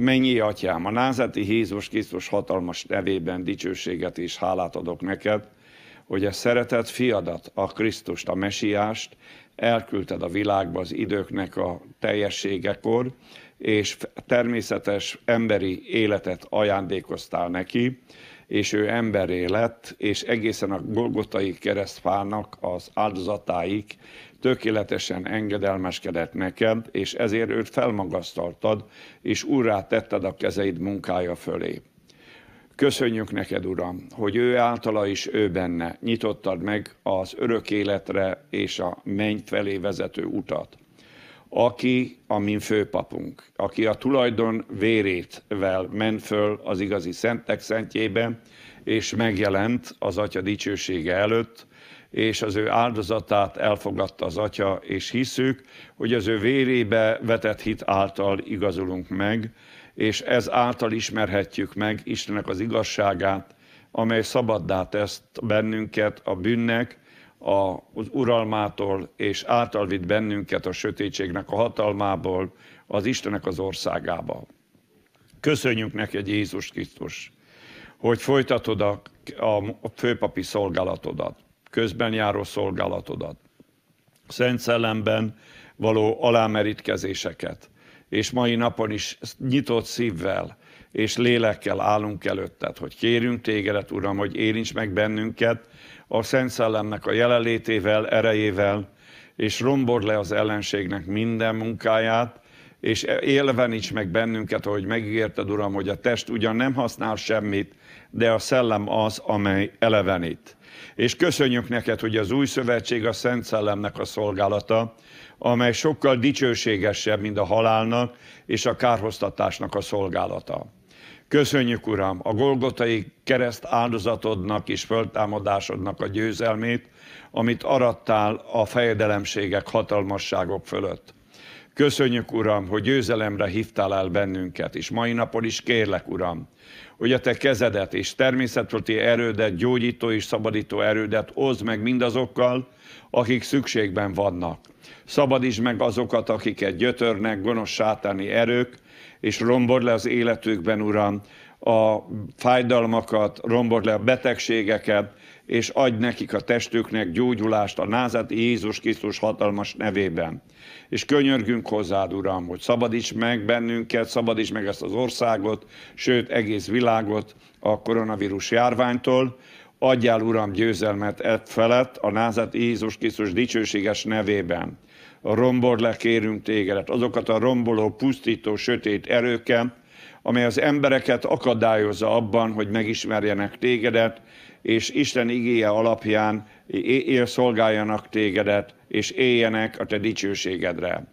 Mennyi atyám, a názati Jézus Krisztus hatalmas nevében dicsőséget és hálát adok neked, hogy a szeretet fiadat, a Krisztust, a mesiást elküldted a világba az időknek a teljességekor, és természetes emberi életet ajándékoztál neki, és ő emberé lett, és egészen a Golgotai keresztfának az áldozatáig tökéletesen engedelmeskedett neked, és ezért őt felmagasztaltad, és úrrá tetted a kezeid munkája fölé. Köszönjük neked, Uram, hogy ő általa is ő benne nyitottad meg az örök életre és a menny felé vezető utat. Aki a mi főpapunk, aki a tulajdon vérétvel ment föl az igazi szentek szentjébe, és megjelent az Atya dicsősége előtt, és az ő áldozatát elfogadta az Atya, és hiszük, hogy az ő vérébe vetett hit által igazolunk meg, és ez által ismerhetjük meg Istennek az igazságát, amely szabaddá tesz bennünket a bűnnek, az uralmától, és által vitt bennünket a sötétségnek a hatalmából, az Istenek az országába. Köszönjük neked, Jézus Krisztus, hogy folytatod a, a főpapi szolgálatodat közben járó szolgálatodat. Szent szellemben való alámerítkezéseket. És mai napon is nyitott szívvel és lélekkel állunk előtted, hogy kérünk tégedet, Uram, hogy érints meg bennünket a Szent Szellemnek a jelenlétével, erejével, és rombord le az ellenségnek minden munkáját, és élveníts meg bennünket, ahogy megígérted, Uram, hogy a test ugyan nem használ semmit, de a szellem az, amely elevenít. És köszönjük neked, hogy az új szövetség a Szent Szellemnek a szolgálata, amely sokkal dicsőségesebb, mint a halálnak és a kárhoztatásnak a szolgálata. Köszönjük, Uram, a Golgotai kereszt áldozatodnak és föltámadásodnak a győzelmét, amit arattál a fejedelemségek hatalmasságok fölött. Köszönjük, Uram, hogy győzelemre hívtál el bennünket, és mai napon is kérlek, Uram, hogy a te kezedet és természetfölti erődet, gyógyító és szabadító erődet oszd meg mindazokkal, akik szükségben vannak. Szabadítsd meg azokat, akiket gyötörnek gonosz sátáni erők, és rombord le az életükben, Uram, a fájdalmakat, rombord le a betegségeket, és adj nekik a testüknek gyógyulást a názát Jézus Krisztus hatalmas nevében. És könyörgünk hozzád, Uram, hogy szabadíts meg bennünket, szabadíts meg ezt az országot, sőt egész világot a koronavírus járványtól, adjál, Uram, győzelmet ett felett a názát Jézus Krisztus dicsőséges nevében. Rombord le kérünk tégedet, azokat a romboló, pusztító, sötét erőket, amely az embereket akadályozza abban, hogy megismerjenek tégedet, és Isten igéje alapján él szolgáljanak tégedet, és éljenek a te dicsőségedre.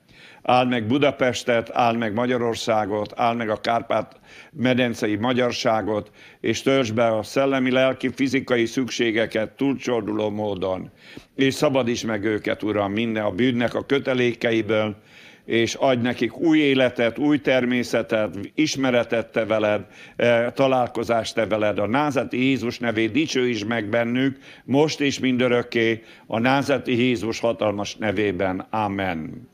Áld meg Budapestet, áld meg Magyarországot, áld meg a Kárpát-medencei magyarságot, és töltsd be a szellemi, lelki, fizikai szükségeket túlcsorduló módon. És szabadíts meg őket, Uram, minden a bűnnek a kötelékeiből, és adj nekik új életet, új természetet, ismeretet te veled, eh, találkozást te veled. A názati Jézus nevét is meg bennük, most és mindörökké, a názati Jézus hatalmas nevében. Amen.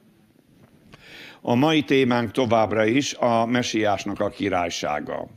A mai témánk továbbra is a mesiásnak a királysága.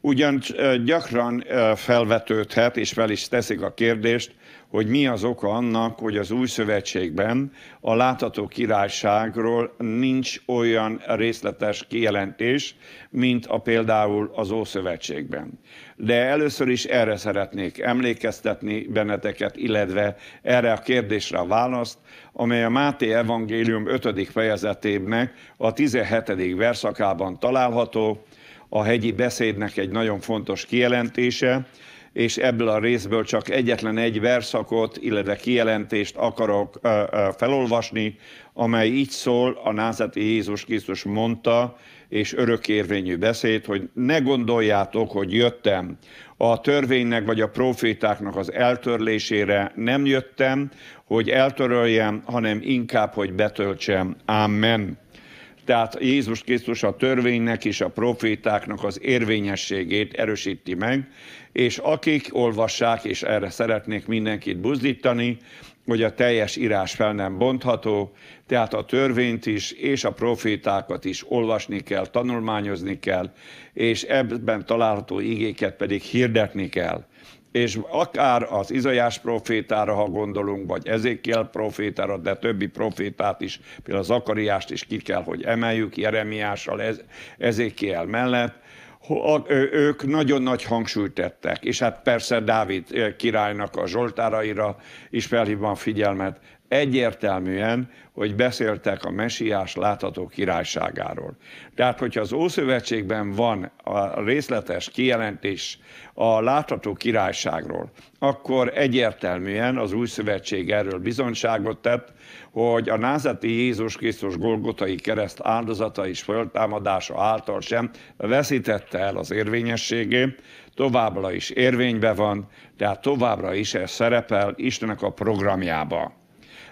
Ugyan eh, gyakran eh, felvetődhet, és fel is teszik a kérdést, hogy mi az oka annak, hogy az új szövetségben a látható királyságról nincs olyan részletes kijelentés, mint a például az Ószövetségben. De először is erre szeretnék emlékeztetni benneteket, illetve erre a kérdésre a választ, amely a Máté Evangélium 5. fejezetének a 17. verszakában található, a hegyi beszédnek egy nagyon fontos kijelentése, és ebből a részből csak egyetlen egy verszakot, illetve kijelentést akarok ö, ö, felolvasni, amely így szól, a názati Jézus Krisztus mondta, és örökérvényű beszéd, hogy ne gondoljátok, hogy jöttem a törvénynek vagy a profétáknak az eltörlésére nem jöttem, hogy eltöröljem, hanem inkább, hogy betöltsem. Amen tehát Jézus Krisztus a törvénynek és a profétáknak az érvényességét erősíti meg, és akik olvassák, és erre szeretnék mindenkit buzdítani, hogy a teljes írás fel nem bontható, tehát a törvényt is és a profétákat is olvasni kell, tanulmányozni kell, és ebben található igéket pedig hirdetni kell és akár az Izajás profétára, ha gondolunk, vagy Ezékiel profétára, de többi profétát is, például Zakariást is ki kell, hogy emeljük Jeremiással, Ezékiel mellett, ők nagyon nagy hangsúlyt tettek, és hát persze Dávid királynak a zsoltáraira is felhívva a figyelmet, egyértelműen, hogy beszéltek a mesiás látható királyságáról. Tehát, hogyha az Ószövetségben van a részletes kijelentés a látható királyságról, akkor egyértelműen az Új Szövetség erről bizonyságot tett, hogy a názati Jézus Krisztus Golgotai kereszt áldozata és föltámadása által sem veszítette el az érvényességét, továbbra is érvényben van, tehát továbbra is ez szerepel Istennek a programjába.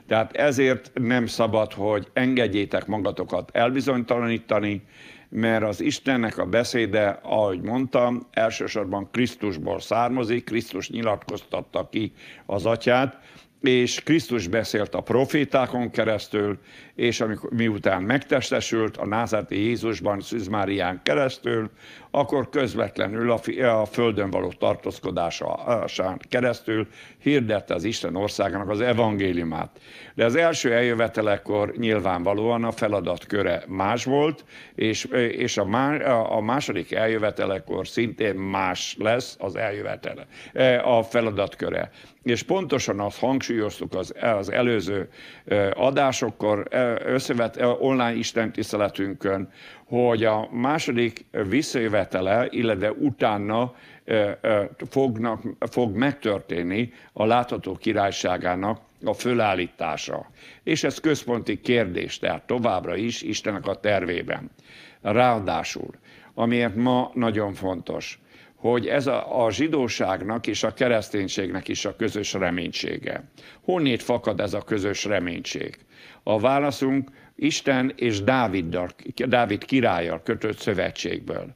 Tehát ezért nem szabad, hogy engedjétek magatokat elbizonytalanítani, mert az Istennek a beszéde, ahogy mondtam, elsősorban Krisztusból származik, Krisztus nyilatkoztatta ki az atyát, és Krisztus beszélt a profétákon keresztül, és amikor, miután megtestesült a názárti Jézusban, Szűz Márián keresztül, akkor közvetlenül a, a földön való tartózkodásán keresztül hirdette az Isten országának az evangéliumát. De az első eljövetelekor nyilvánvalóan a feladat köre más volt, és, és a, má, a második eljövetelekor szintén más lesz az eljövetele, eh, a feladat köre. és pontosan azt hangsúlyoztuk az, az előző eh, adásokkor, eh, összevet online istentiszteletünkön, hogy a második visszajövetele, illetve utána fognak, fog megtörténni a látható királyságának a fölállítása. És ez központi kérdés, tehát továbbra is Istennek a tervében. Ráadásul, amiért ma nagyon fontos, hogy ez a, a zsidóságnak és a kereszténységnek is a közös reménysége. Honnét fakad ez a közös reménység? A válaszunk Isten és Dáviddal, Dávid királlyal kötött szövetségből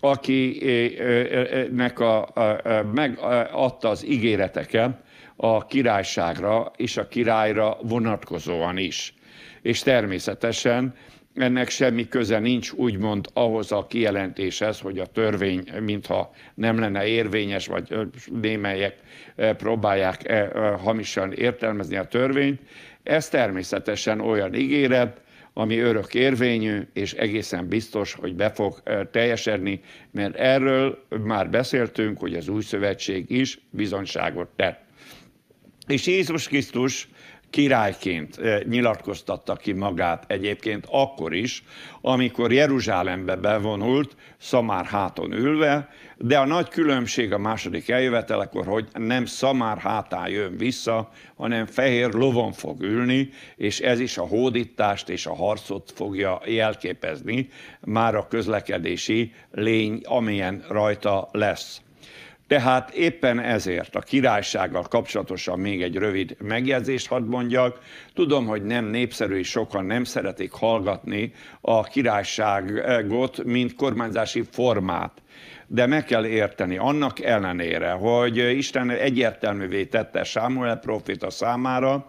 akinek eh, eh, eh, a, a, a, megadta az ígéreteket a királyságra és a királyra vonatkozóan is. És természetesen ennek semmi köze nincs úgymond ahhoz a kijelentéshez, hogy a törvény mintha nem lenne érvényes, vagy némelyek próbálják hamisan értelmezni a törvényt, ez természetesen olyan ígéret, ami örök érvényű, és egészen biztos, hogy be fog teljesedni, mert erről már beszéltünk, hogy az új szövetség is bizonyságot tett. És Jézus Krisztus királyként eh, nyilatkoztatta ki magát egyébként akkor is, amikor Jeruzsálembe bevonult, Szamár háton ülve, de a nagy különbség a második eljövetelekor, hogy nem Szamár hátán jön vissza, hanem fehér lovon fog ülni, és ez is a hódítást és a harcot fogja jelképezni, már a közlekedési lény, amilyen rajta lesz. Tehát éppen ezért a királysággal kapcsolatosan még egy rövid megjegyzést hadd mondjak. Tudom, hogy nem népszerű, és sokan nem szeretik hallgatni a királyságot, mint kormányzási formát de meg kell érteni, annak ellenére, hogy Isten egyértelművé tette Sámuel profita számára,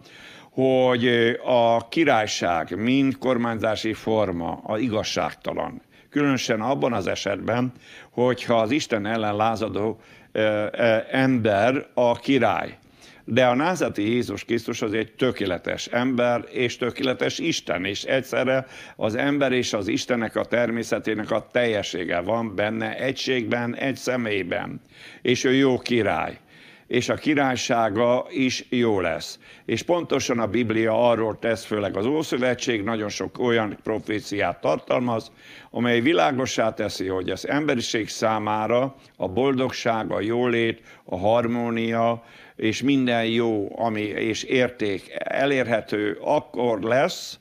hogy a királyság, mint kormányzási forma, a igazságtalan. Különösen abban az esetben, hogyha az Isten ellen lázadó ember a király. De a názati Jézus Krisztus az egy tökéletes ember és tökéletes Isten, és egyszerre az ember és az Istenek a természetének a teljesége van benne, egységben, egy személyben, és ő jó király és a királysága is jó lesz. És pontosan a Biblia arról tesz, főleg az Ószövetség, nagyon sok olyan proféciát tartalmaz, amely világosá teszi, hogy az emberiség számára a boldogság, a jólét, a harmónia és minden jó, ami és érték elérhető akkor lesz,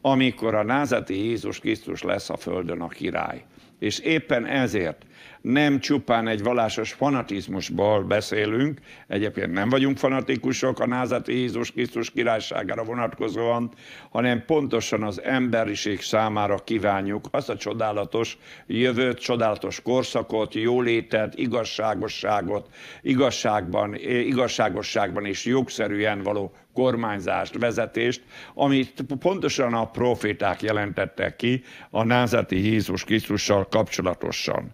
amikor a názati Jézus Krisztus lesz a földön a király. És éppen ezért nem csupán egy valásos fanatizmusból beszélünk, egyébként nem vagyunk fanatikusok a názati Jézus Krisztus királyságára vonatkozóan, hanem pontosan az emberiség számára kívánjuk azt a csodálatos jövőt, csodálatos korszakot, jólétet, igazságosságot, igazságban, eh, igazságosságban és jogszerűen való kormányzást, vezetést, amit pontosan a proféták jelentettek ki a názati Jézus Krisztussal kapcsolatosan.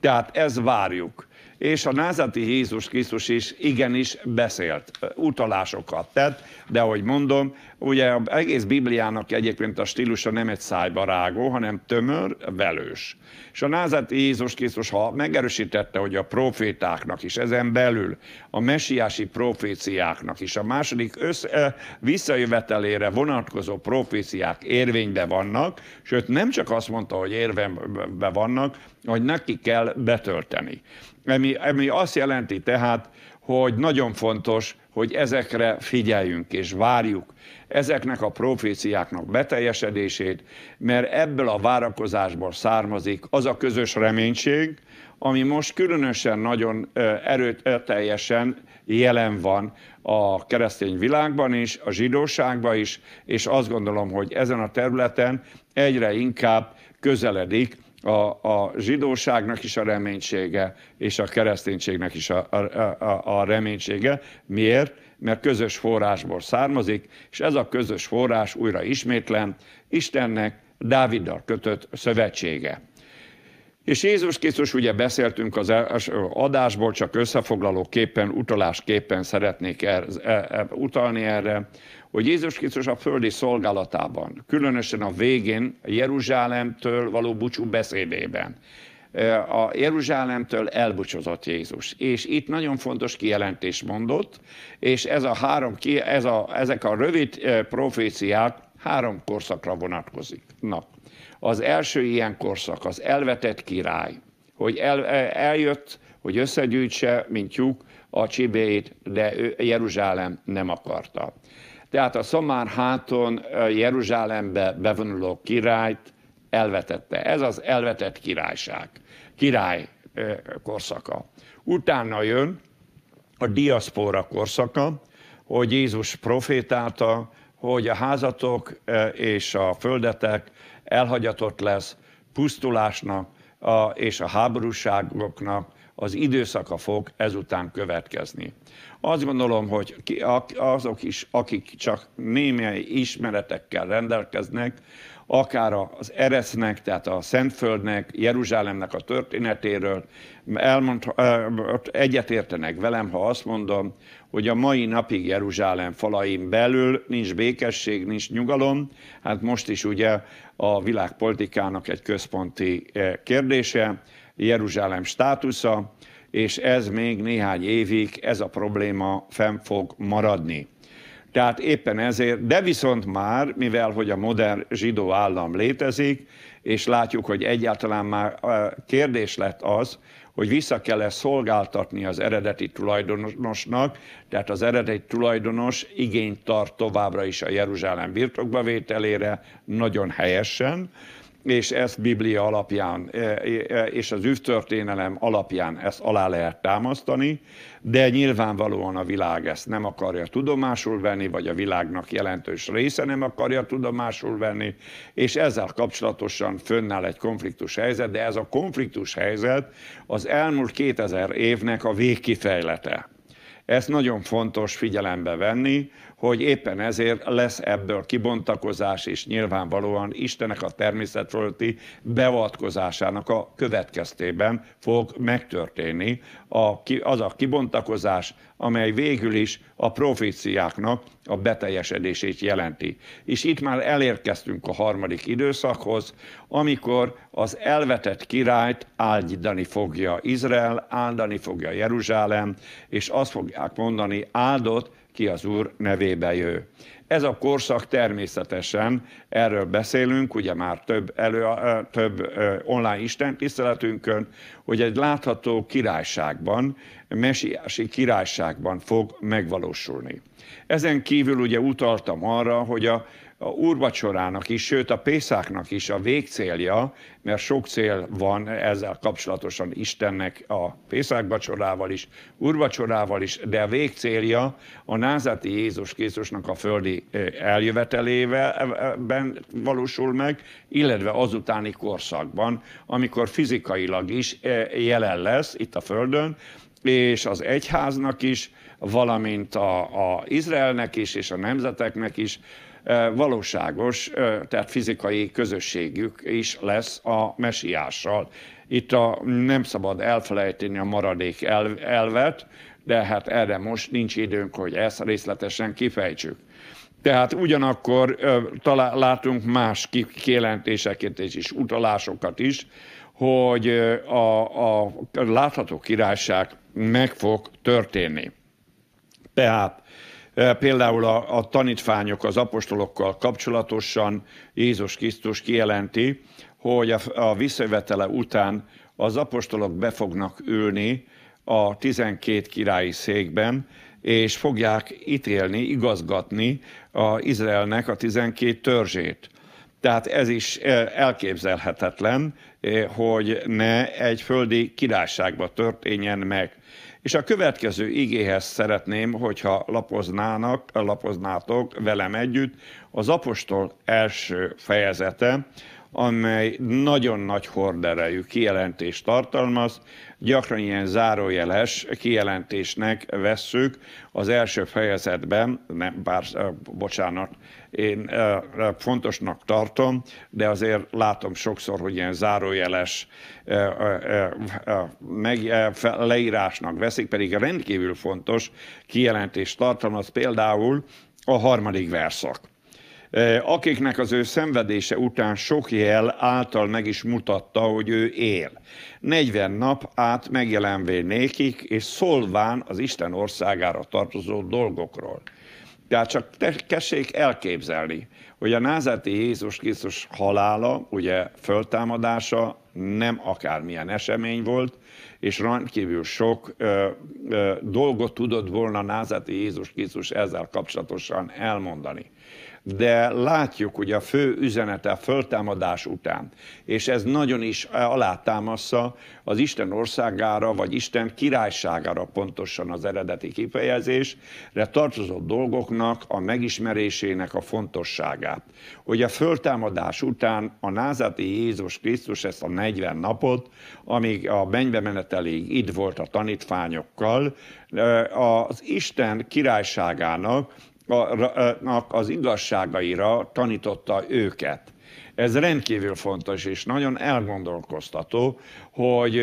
Tehát ez várjuk és a názati Jézus Krisztus is igenis beszélt utalásokat tett, de ahogy mondom, ugye az egész Bibliának egyébként a stílusa nem egy rágó, hanem tömör, velős. És a názati Jézus Krisztus, ha megerősítette, hogy a profétáknak is, ezen belül a mesiási proféciáknak is, a második össze, visszajövetelére vonatkozó proféciák érvényben vannak, sőt nem csak azt mondta, hogy érvényben vannak, hogy neki kell betölteni ami, ami azt jelenti tehát, hogy nagyon fontos, hogy ezekre figyeljünk és várjuk ezeknek a proféciáknak beteljesedését, mert ebből a várakozásból származik az a közös reménység, ami most különösen nagyon erőteljesen jelen van a keresztény világban is, a zsidóságban is, és azt gondolom, hogy ezen a területen egyre inkább közeledik a, a zsidóságnak is a reménysége, és a kereszténységnek is a, a, a, a reménysége. Miért? Mert közös forrásból származik, és ez a közös forrás újra ismétlen Istennek Dáviddal kötött szövetsége. És Jézus Krisztus, ugye beszéltünk az adásból, csak összefoglalóképpen, utalásképpen szeretnék er, er, utalni erre, hogy Jézus Krisztus a földi szolgálatában, különösen a végén, a Jeruzsálemtől való búcsú beszédében, a Jeruzsálemtől elbúcsúzott Jézus. És itt nagyon fontos kijelentést mondott, és ez a három, ez a, ezek a rövid proféciák három korszakra vonatkozik. Na, az első ilyen korszak, az elvetett király, hogy el, eljött, hogy összegyűjtse, mint tyúk, a csibéit, de ő, Jeruzsálem nem akarta. Tehát a Szamár háton Jeruzsálembe bevonuló királyt elvetette. Ez az elvetett királyság, király korszaka. Utána jön a diaszpóra korszaka, hogy Jézus profétálta, hogy a házatok és a földetek elhagyatott lesz pusztulásnak és a háborúságoknak az időszaka fog ezután következni. Azt gondolom, hogy azok is, akik csak némely ismeretekkel rendelkeznek, akár az Eresznek, tehát a Szentföldnek, Jeruzsálemnek a történetéről, elmond, egyetértenek velem, ha azt mondom, hogy a mai napig Jeruzsálem falain belül nincs békesség, nincs nyugalom. Hát most is ugye a világpolitikának egy központi eh, kérdése, Jeruzsálem státusza, és ez még néhány évig ez a probléma fenn fog maradni. Tehát éppen ezért, de viszont már, mivel hogy a modern zsidó állam létezik, és látjuk, hogy egyáltalán már kérdés lett az, hogy vissza kell -e szolgáltatni az eredeti tulajdonosnak, tehát az eredeti tulajdonos igényt tart továbbra is a Jeruzsálem birtokba vételére, nagyon helyesen, és ezt Biblia alapján, e, e, e, és az őstörténelem alapján ezt alá lehet támasztani, de nyilvánvalóan a világ ezt nem akarja tudomásul venni, vagy a világnak jelentős része nem akarja tudomásul venni, és ezzel kapcsolatosan fönnáll egy konfliktus helyzet, de ez a konfliktus helyzet az elmúlt 2000 évnek a végkifejlete. Ezt nagyon fontos figyelembe venni, hogy éppen ezért lesz ebből kibontakozás, és nyilvánvalóan Istenek a természetfölötti beavatkozásának a következtében fog megtörténni az a kibontakozás, amely végül is a proféciáknak a beteljesedését jelenti. És itt már elérkeztünk a harmadik időszakhoz, amikor az elvetett királyt áldani fogja Izrael, áldani fogja Jeruzsálem, és azt fogják mondani, áldott ki az Úr nevébe jő. Ez a korszak természetesen, erről beszélünk, ugye már több, elő, több online Isten tiszteletünkön, hogy egy látható királyságban, mesiási királyságban fog megvalósulni. Ezen kívül ugye utaltam arra, hogy a a úrvacsorának is, sőt a Pészáknak is a végcélja, mert sok cél van ezzel kapcsolatosan Istennek a Pészák vacsorával is, úrvacsorával is, de a végcélja a názati Jézus Krisztusnak a földi eljövetelében valósul meg, illetve azutáni korszakban, amikor fizikailag is jelen lesz itt a földön, és az egyháznak is, valamint az a Izraelnek is, és a nemzeteknek is, valóságos, tehát fizikai közösségük is lesz a mesiással. Itt a, nem szabad elfelejteni a maradék elvet, de hát erre most nincs időnk, hogy ezt részletesen kifejtsük. Tehát ugyanakkor talál, látunk más kijelentéseket és utalásokat is, hogy a, a látható királyság meg fog történni. Tehát Eh, például a, a tanítványok az apostolokkal kapcsolatosan Jézus Krisztus kijelenti, hogy a, a visszajövetele után az apostolok be fognak ülni a 12 királyi székben, és fogják ítélni, igazgatni a Izraelnek a 12 törzsét. Tehát ez is eh, elképzelhetetlen, eh, hogy ne egy földi királyságba történjen meg. És a következő igéhez szeretném, hogyha lapoznának, lapoznátok velem együtt, az apostol első fejezete, amely nagyon nagy horderejű kijelentést tartalmaz, gyakran ilyen zárójeles kijelentésnek vesszük az első fejezetben, nem, bár, bocsánat, én fontosnak tartom, de azért látom sokszor, hogy ilyen zárójeles leírásnak veszik, pedig rendkívül fontos kijelentést tartalmaz például a harmadik verszak akiknek az ő szenvedése után sok jel által meg is mutatta, hogy ő él. 40 nap át megjelenvé nékik, és szólván az Isten országára tartozó dolgokról. Tehát csak kessék elképzelni, hogy a názáti Jézus Krisztus halála, ugye föltámadása nem akármilyen esemény volt, és rendkívül sok ö, ö, dolgot tudott volna názáti Jézus Krisztus ezzel kapcsolatosan elmondani de látjuk, hogy a fő üzenete a föltámadás után, és ez nagyon is alátámasza az Isten országára, vagy Isten királyságára pontosan az eredeti kifejezésre tartozó dolgoknak a megismerésének a fontosságát. Hogy a föltámadás után a názati Jézus Krisztus ezt a 40 napot, amíg a mennybe menetelig itt volt a tanítványokkal, az Isten királyságának az igazságaira tanította őket. Ez rendkívül fontos és nagyon elgondolkoztató, hogy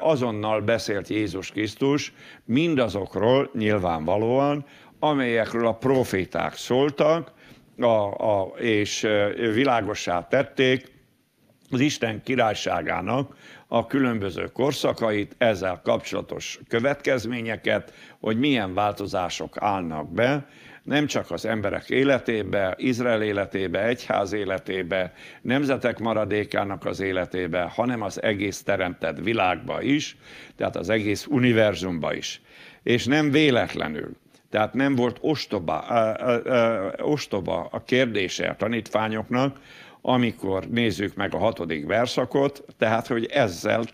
azonnal beszélt Jézus Krisztus mindazokról nyilvánvalóan, amelyekről a proféták szóltak, a, a, és világossá tették az Isten királyságának a különböző korszakait, ezzel kapcsolatos következményeket, hogy milyen változások állnak be, nem csak az emberek életébe, Izrael életébe, egyház életébe, nemzetek maradékának az életébe, hanem az egész teremtett világba is, tehát az egész univerzumba is. És nem véletlenül. Tehát nem volt ostoba, ö, ö, ö, ostoba a kérdése a tanítványoknak, amikor nézzük meg a hatodik verszakot, tehát, hogy ezzel,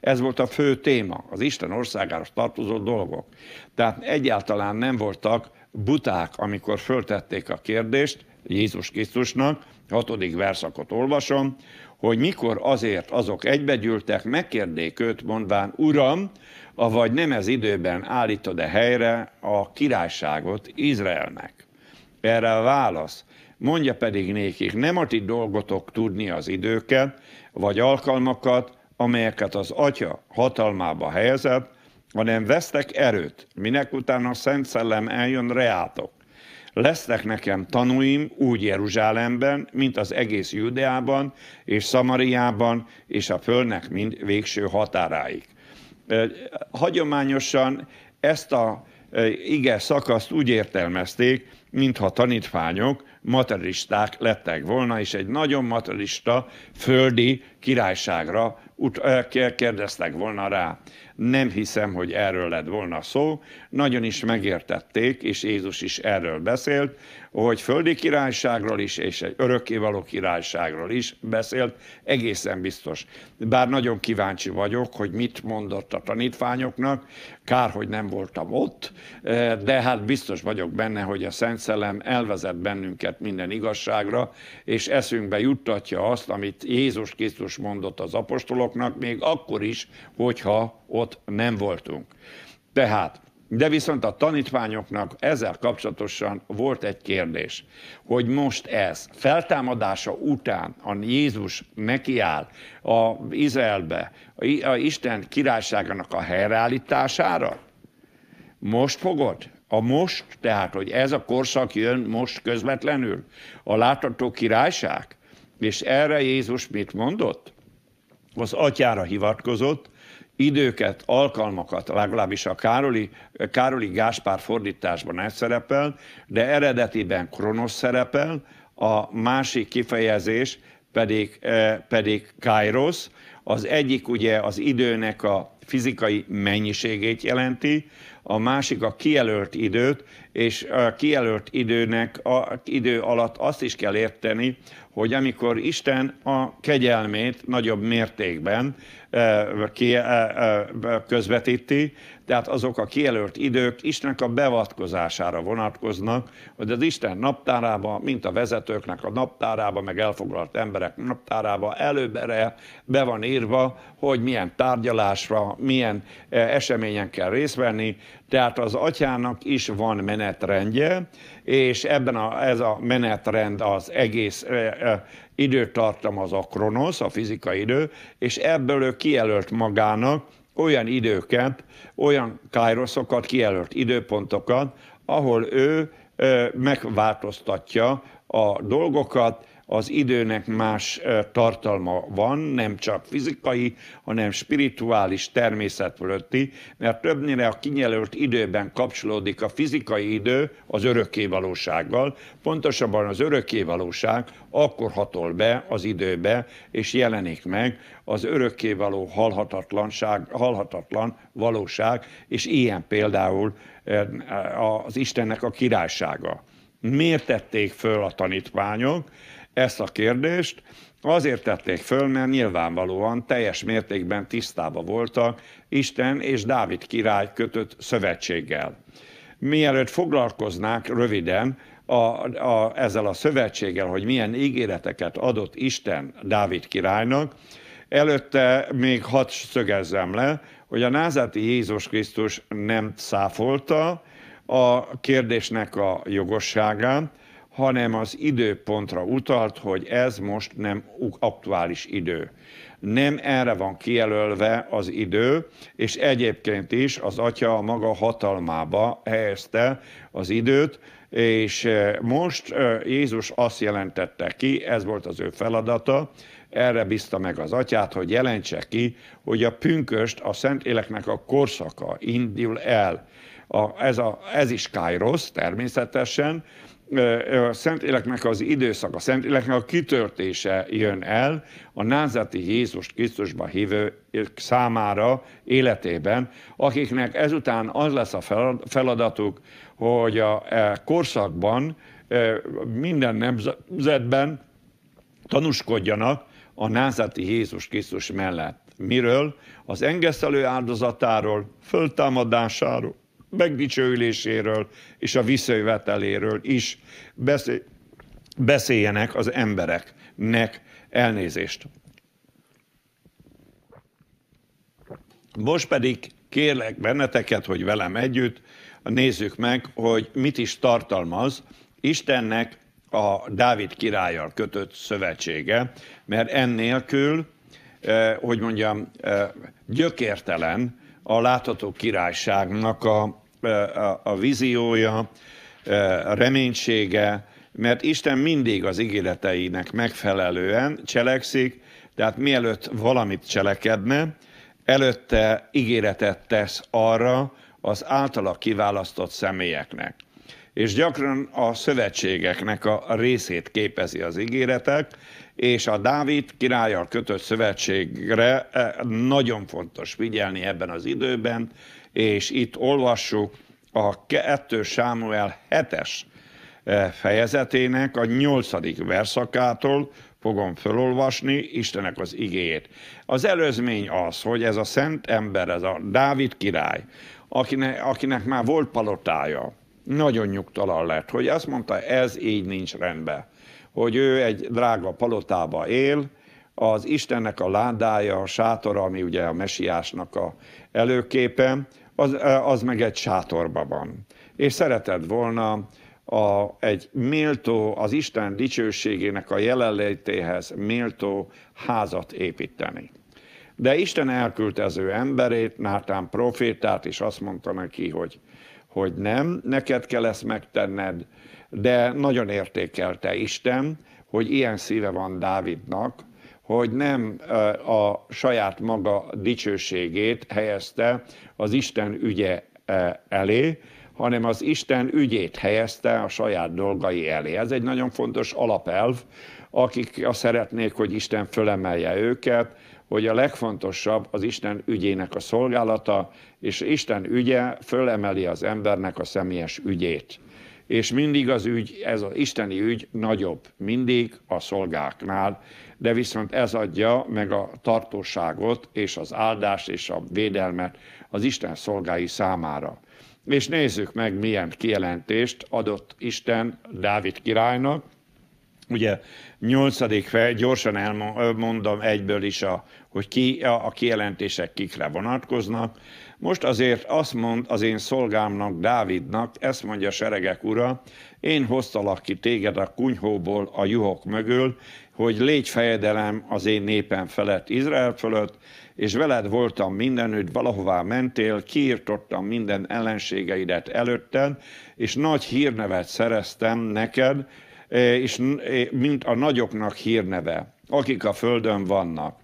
ez volt a fő téma, az Isten országára tartozó dolgok. Tehát egyáltalán nem voltak buták, amikor föltették a kérdést Jézus Krisztusnak, hatodik verszakot olvasom, hogy mikor azért azok egybegyűltek, megkérdék őt, mondván, Uram, avagy nem ez időben állítod-e helyre a királyságot Izraelnek? Erre a válasz, mondja pedig nékik, nem a ti dolgotok tudni az időket, vagy alkalmakat, amelyeket az Atya hatalmába helyezett, hanem vesztek erőt, minek utána a Szent Szellem eljön reátok. Lesznek nekem tanúim úgy Jeruzsálemben, mint az egész Judeában és Szamariában és a földnek mind végső határáig. Hagyományosan ezt a ige szakaszt úgy értelmezték, mintha tanítványok materisták lettek volna, és egy nagyon materista földi királyságra kérdeztek volna rá. Nem hiszem, hogy erről lett volna szó. Nagyon is megértették, és Jézus is erről beszélt, hogy földi királyságról is, és egy örökkévaló királyságról is beszélt, egészen biztos. Bár nagyon kíváncsi vagyok, hogy mit mondott a tanítványoknak, kár, hogy nem voltam ott, eh, de hát biztos vagyok benne, hogy a Szent Szellem elvezet bennünket minden igazságra, és eszünkbe juttatja azt, amit Jézus Krisztus mondott az apostoloknak, még akkor is, hogyha ott nem voltunk. Tehát de viszont a tanítványoknak ezzel kapcsolatosan volt egy kérdés, hogy most ez feltámadása után, a Jézus nekiáll a Izraelbe, a Isten királyságának a helyreállítására? Most fogod? A most, tehát, hogy ez a korszak jön most közvetlenül, a látható királyság? És erre Jézus mit mondott? Az atyára hivatkozott, időket, alkalmakat, legalábbis a Károli, Károli Gáspár fordításban ez szerepel, de eredetiben Kronosz szerepel, a másik kifejezés pedig, eh, pedig Kairos, az egyik ugye az időnek a fizikai mennyiségét jelenti, a másik a kijelölt időt, és a kijelölt időnek a idő alatt azt is kell érteni, hogy amikor Isten a kegyelmét nagyobb mértékben eh, eh, eh, közvetíti, tehát azok a kijelölt idők Istennek a bevatkozására vonatkoznak, hogy az Isten naptárába, mint a vezetőknek a naptárába, meg elfoglalt emberek naptárába előbbre be van írva, hogy milyen tárgyalásra, milyen eseményen kell részt venni, tehát az atyának is van menetrendje, és ebben a, ez a menetrend az egész e, e, időtartam az kronosz, a fizikai idő, és ebből ő kijelölt magának olyan időket, olyan kairoszokat, kijelölt időpontokat, ahol ő e, megváltoztatja a dolgokat, az időnek más tartalma van, nem csak fizikai, hanem spirituális természet fölötti, mert többnyire a kinyelölt időben kapcsolódik a fizikai idő az örökké valósággal, pontosabban az örökké valóság akkor hatol be az időbe, és jelenik meg az való halhatatlanság, halhatatlan valóság, és ilyen például az Istennek a királysága. Miért tették föl a tanítványok? ezt a kérdést, Azért tették föl, mert nyilvánvalóan teljes mértékben tisztába voltak Isten és Dávid király kötött szövetséggel. Mielőtt foglalkoznák röviden a, a, ezzel a szövetséggel, hogy milyen ígéreteket adott Isten Dávid királynak, előtte még hat szögezzem le, hogy a názáti Jézus Krisztus nem száfolta a kérdésnek a jogosságát, hanem az időpontra utalt, hogy ez most nem aktuális idő. Nem erre van kijelölve az idő, és egyébként is az atya a maga hatalmába helyezte az időt, és eh, most eh, Jézus azt jelentette ki, ez volt az ő feladata, erre bízta meg az atyát, hogy jelentse ki, hogy a pünköst a Szent éleknek a korszaka indul el. A, ez, a, ez is Kairos természetesen, a Szentléleknek az időszaka, a Szentléleknek a kitörtése jön el a názati Jézus Krisztusba hívő számára életében, akiknek ezután az lesz a feladatuk, hogy a e, korszakban, minden nemzetben tanúskodjanak a názati Jézus Krisztus mellett. Miről? Az engesztelő áldozatáról, föltámadásáról, megdicsőüléséről és a visszajöveteléről is beszéljenek az embereknek elnézést. Most pedig kérlek benneteket, hogy velem együtt nézzük meg, hogy mit is tartalmaz Istennek a Dávid királlyal kötött szövetsége, mert ennélkül, eh, hogy mondjam, eh, gyökértelen a látható királyságnak a a, víziója, a reménysége, mert Isten mindig az ígéreteinek megfelelően cselekszik, tehát mielőtt valamit cselekedne, előtte ígéretet tesz arra az általa kiválasztott személyeknek. És gyakran a szövetségeknek a részét képezi az ígéretek, és a Dávid királlyal kötött szövetségre nagyon fontos figyelni ebben az időben, és itt olvassuk a 2 Sámuel 7-es eh, fejezetének a 8. verszakától fogom felolvasni Istenek az igéjét. Az előzmény az, hogy ez a szent ember, ez a Dávid király, akinek, akinek már volt palotája, nagyon nyugtalan lett, hogy azt mondta, ez így nincs rendben, hogy ő egy drága palotába él, az Istennek a ládája, a sátora, ami ugye a mesiásnak a előképe, az, az meg egy sátorban van. És szereted volna a, egy méltó, az Isten dicsőségének a jelenlétéhez méltó házat építeni. De Isten elküldte az ő emberét, Nátán profétát, és azt mondta neki, hogy, hogy nem, neked kell ezt megtenned, de nagyon értékelte Isten, hogy ilyen szíve van Dávidnak, hogy nem a saját maga dicsőségét helyezte az Isten ügye elé, hanem az Isten ügyét helyezte a saját dolgai elé. Ez egy nagyon fontos alapelv, akik azt szeretnék, hogy Isten fölemelje őket, hogy a legfontosabb az Isten ügyének a szolgálata, és Isten ügye fölemeli az embernek a személyes ügyét. És mindig az ügy, ez az isteni ügy nagyobb, mindig a szolgáknál, de viszont ez adja meg a tartóságot és az áldást és a védelmet az Isten szolgái számára. És nézzük meg, milyen kijelentést adott Isten Dávid királynak. Ugye nyolcadik fel, gyorsan elmondom egyből is, a, hogy ki a, a kijelentések kikre vonatkoznak. Most azért azt mond az én szolgámnak, Dávidnak, ezt mondja a seregek ura, én hoztalak ki téged a kunyhóból, a juhok mögül, hogy légy fejedelem az én népem felett, Izrael fölött, és veled voltam mindenütt, valahová mentél, kiirtottam minden ellenségeidet előtted, és nagy hírnevet szereztem neked, e, és e, mint a nagyoknak hírneve, akik a földön vannak.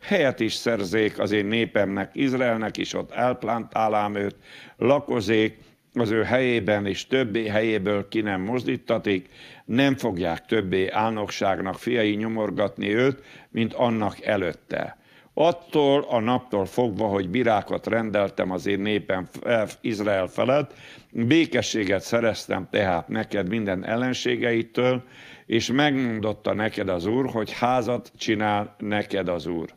Helyet is szerzék az én népemnek, Izraelnek is ott elplántálám őt, lakozék, az ő helyében és többé helyéből ki nem mozdítatik, nem fogják többé álnokságnak fiai nyomorgatni őt, mint annak előtte. Attól a naptól fogva, hogy birákat rendeltem az én népem Izrael felett, békességet szereztem tehát neked minden ellenségeitől, és megmondotta neked az Úr, hogy házat csinál neked az Úr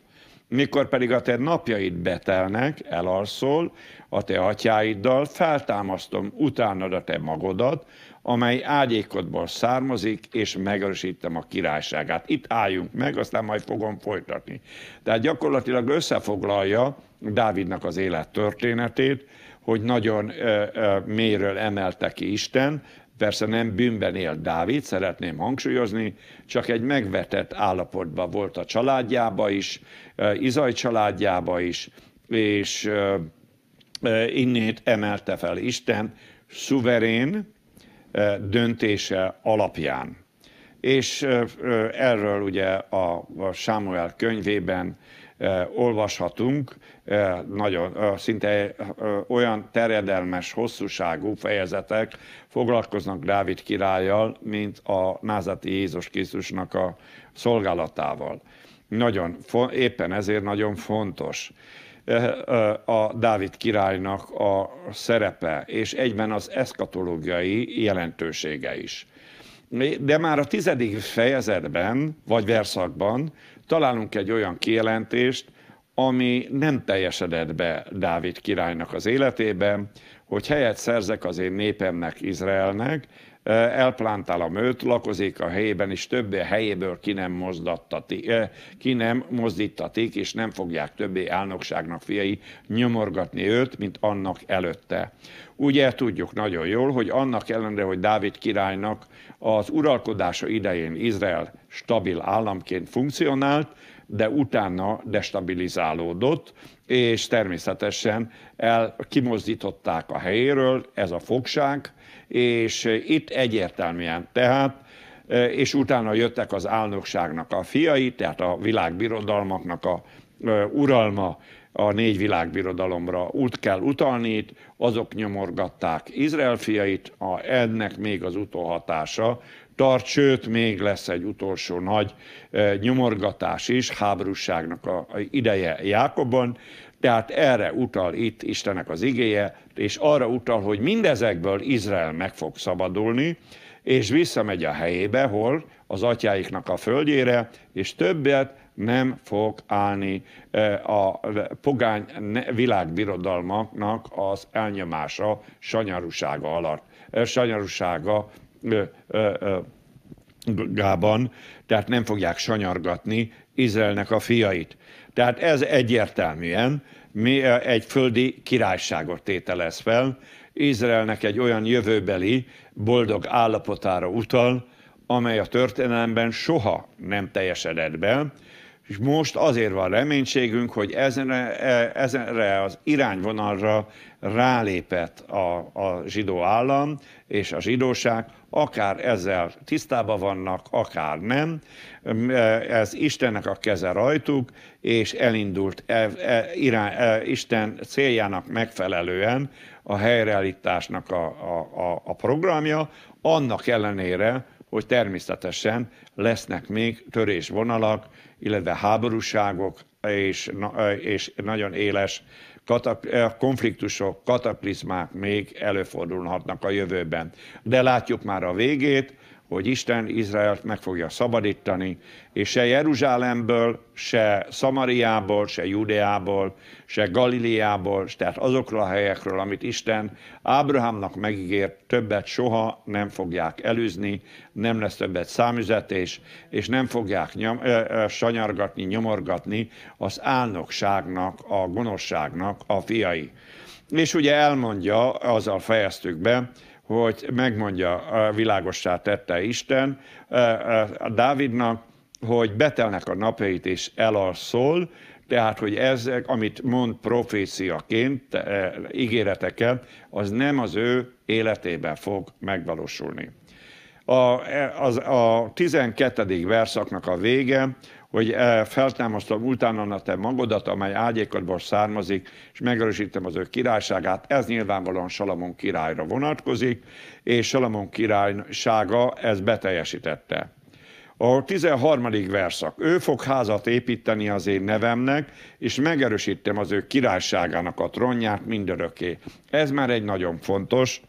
mikor pedig a te napjaid betelnek, elalszol, a te atyáiddal feltámasztom utánad a te magodat, amely ágyékodból származik, és megerősítem a királyságát. Itt álljunk meg, aztán majd fogom folytatni. Tehát gyakorlatilag összefoglalja Dávidnak az élet történetét, hogy nagyon ö, ö, mélyről emelte ki Isten, Persze nem bűnben élt Dávid, szeretném hangsúlyozni, csak egy megvetett állapotban volt a családjába is, eh, Izaj családjába is, és eh, eh, innét emelte fel Isten szuverén döntése alapján. És erről ugye a Sámuel könyvében olvashatunk, nagyon, szinte olyan terjedelmes, hosszúságú fejezetek foglalkoznak Dávid királlyal, mint a názati Jézus Krisztusnak a szolgálatával. Nagyon, éppen ezért nagyon fontos a Dávid királynak a szerepe, és egyben az eszkatológiai jelentősége is. De már a tizedik fejezetben, vagy verszakban találunk egy olyan kijelentést, ami nem teljesedett be Dávid királynak az életében, hogy helyet szerzek az én népemnek, Izraelnek, elplántálom őt, lakozik a helyében, és többé helyéből ki nem, ki nem mozdítatik, és nem fogják többé álnokságnak fiai nyomorgatni őt, mint annak előtte. Ugye tudjuk nagyon jól, hogy annak ellenére, hogy Dávid királynak az uralkodása idején Izrael stabil államként funkcionált, de utána destabilizálódott, és természetesen el kimozdították a helyéről, ez a fogság, és eh, itt egyértelműen tehát eh, és utána jöttek az álnokságnak a fiai, tehát a világbirodalmaknak a eh, uralma, a négy világbirodalomra út kell utalni, azok nyomorgatták Izrael fiait, a, ennek még az utóhatása, tart, sőt, még lesz egy utolsó nagy eh, nyomorgatás is, háborúságnak a ideje Jákobban, tehát erre utal itt Istenek az igéje, és arra utal, hogy mindezekből Izrael meg fog szabadulni, és visszamegy a helyébe, hol az atyáiknak a földjére, és többet nem fog állni eh, a pogány világbirodalmaknak az elnyomása, sanyarúsága alatt, eh, sanyarúsága Gában, tehát nem fogják sanyargatni Izraelnek a fiait. Tehát ez egyértelműen mi egy földi királyságot tételez fel, Izraelnek egy olyan jövőbeli boldog állapotára utal, amely a történelemben soha nem teljesedett be, és most azért van reménységünk, hogy ezenre, ezenre az irányvonalra rálépett a, a zsidó állam és a zsidóság, akár ezzel tisztában vannak, akár nem, ez Istennek a keze rajtuk, és elindult e, e, irány, e, Isten céljának megfelelően a helyreállításnak a, a, a programja, annak ellenére, hogy természetesen lesznek még törésvonalak, illetve háborúságok és, és nagyon éles katap, e, konfliktusok, kataklizmák még előfordulhatnak a jövőben. De látjuk már a végét, hogy Isten Izraelt meg fogja szabadítani, és se Jeruzsálemből, se Szamariából, se Judeából, se Galileából, tehát azokról a helyekről, amit Isten Ábrahámnak megígért, többet soha nem fogják előzni, nem lesz többet számüzetés, és nem fogják nyom, ö, ö, sanyargatni, nyomorgatni az álnokságnak, a gonoszságnak a fiai. És ugye elmondja, azzal fejeztük be, hogy megmondja, világossá tette Isten a Dávidnak, hogy betelnek a napjait és elalszol, tehát, hogy ez, amit mond proféciaként, ígéreteken, az nem az ő életében fog megvalósulni. A, e, az, a 12. verszaknak a vége hogy eh, feltámasztom utána a te magodat, amely ágyékodból származik, és megerősítem az ő királyságát. Ez nyilvánvalóan Salamon királyra vonatkozik, és Salamon királysága ezt beteljesítette. A 13. verszak. Ő fog házat építeni az én nevemnek, és megerősítem az ő királyságának a trónját mindörökké. Ez már egy nagyon fontos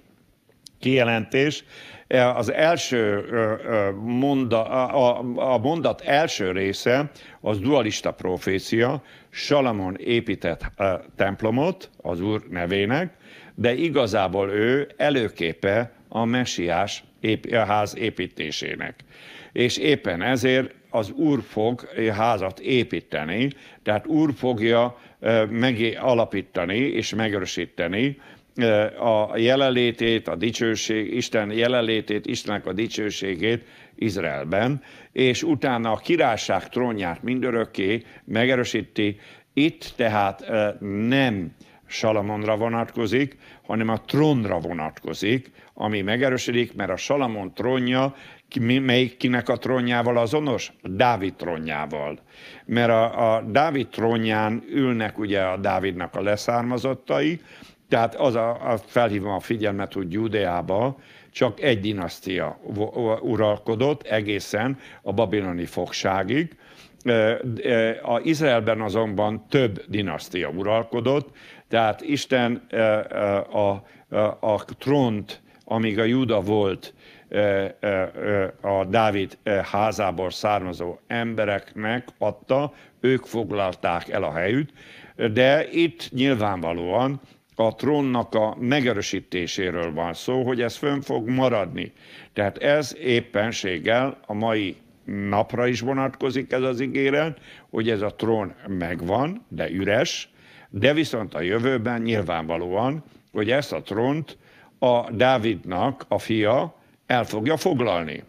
kijelentés, E, az első monda, a, a mondat első része az dualista profécia, Salamon épített e, templomot az úr nevének, de igazából ő előképe a mesiás ép, a e, ház építésének. És éppen ezért az úr fog házat építeni, tehát úr fogja megalapítani és megerősíteni a jelenlétét, a dicsőség, Isten jelenlétét, Istennek a dicsőségét Izraelben, és utána a királyság trónját mindörökké megerősíti. Itt tehát nem Salamonra vonatkozik, hanem a trónra vonatkozik, ami megerősödik, mert a Salamon trónja, melyik kinek a trónjával azonos? Dávid trónjával. Mert a, a Dávid trónján ülnek ugye a Dávidnak a leszármazottai, tehát az a, a felhívom a figyelmet, hogy Judeában csak egy dinasztia uralkodott egészen a babiloni fogságig. A Izraelben azonban több dinasztia uralkodott, tehát Isten a, a, a trónt, amíg a Juda volt, a Dávid házából származó embereknek adta, ők foglalták el a helyüt, de itt nyilvánvalóan a trónnak a megerősítéséről van szó, hogy ez fönn fog maradni. Tehát ez éppenséggel a mai napra is vonatkozik ez az ígéret, hogy ez a trón megvan, de üres, de viszont a jövőben nyilvánvalóan, hogy ezt a trónt a Dávidnak a fia el fogja foglalni.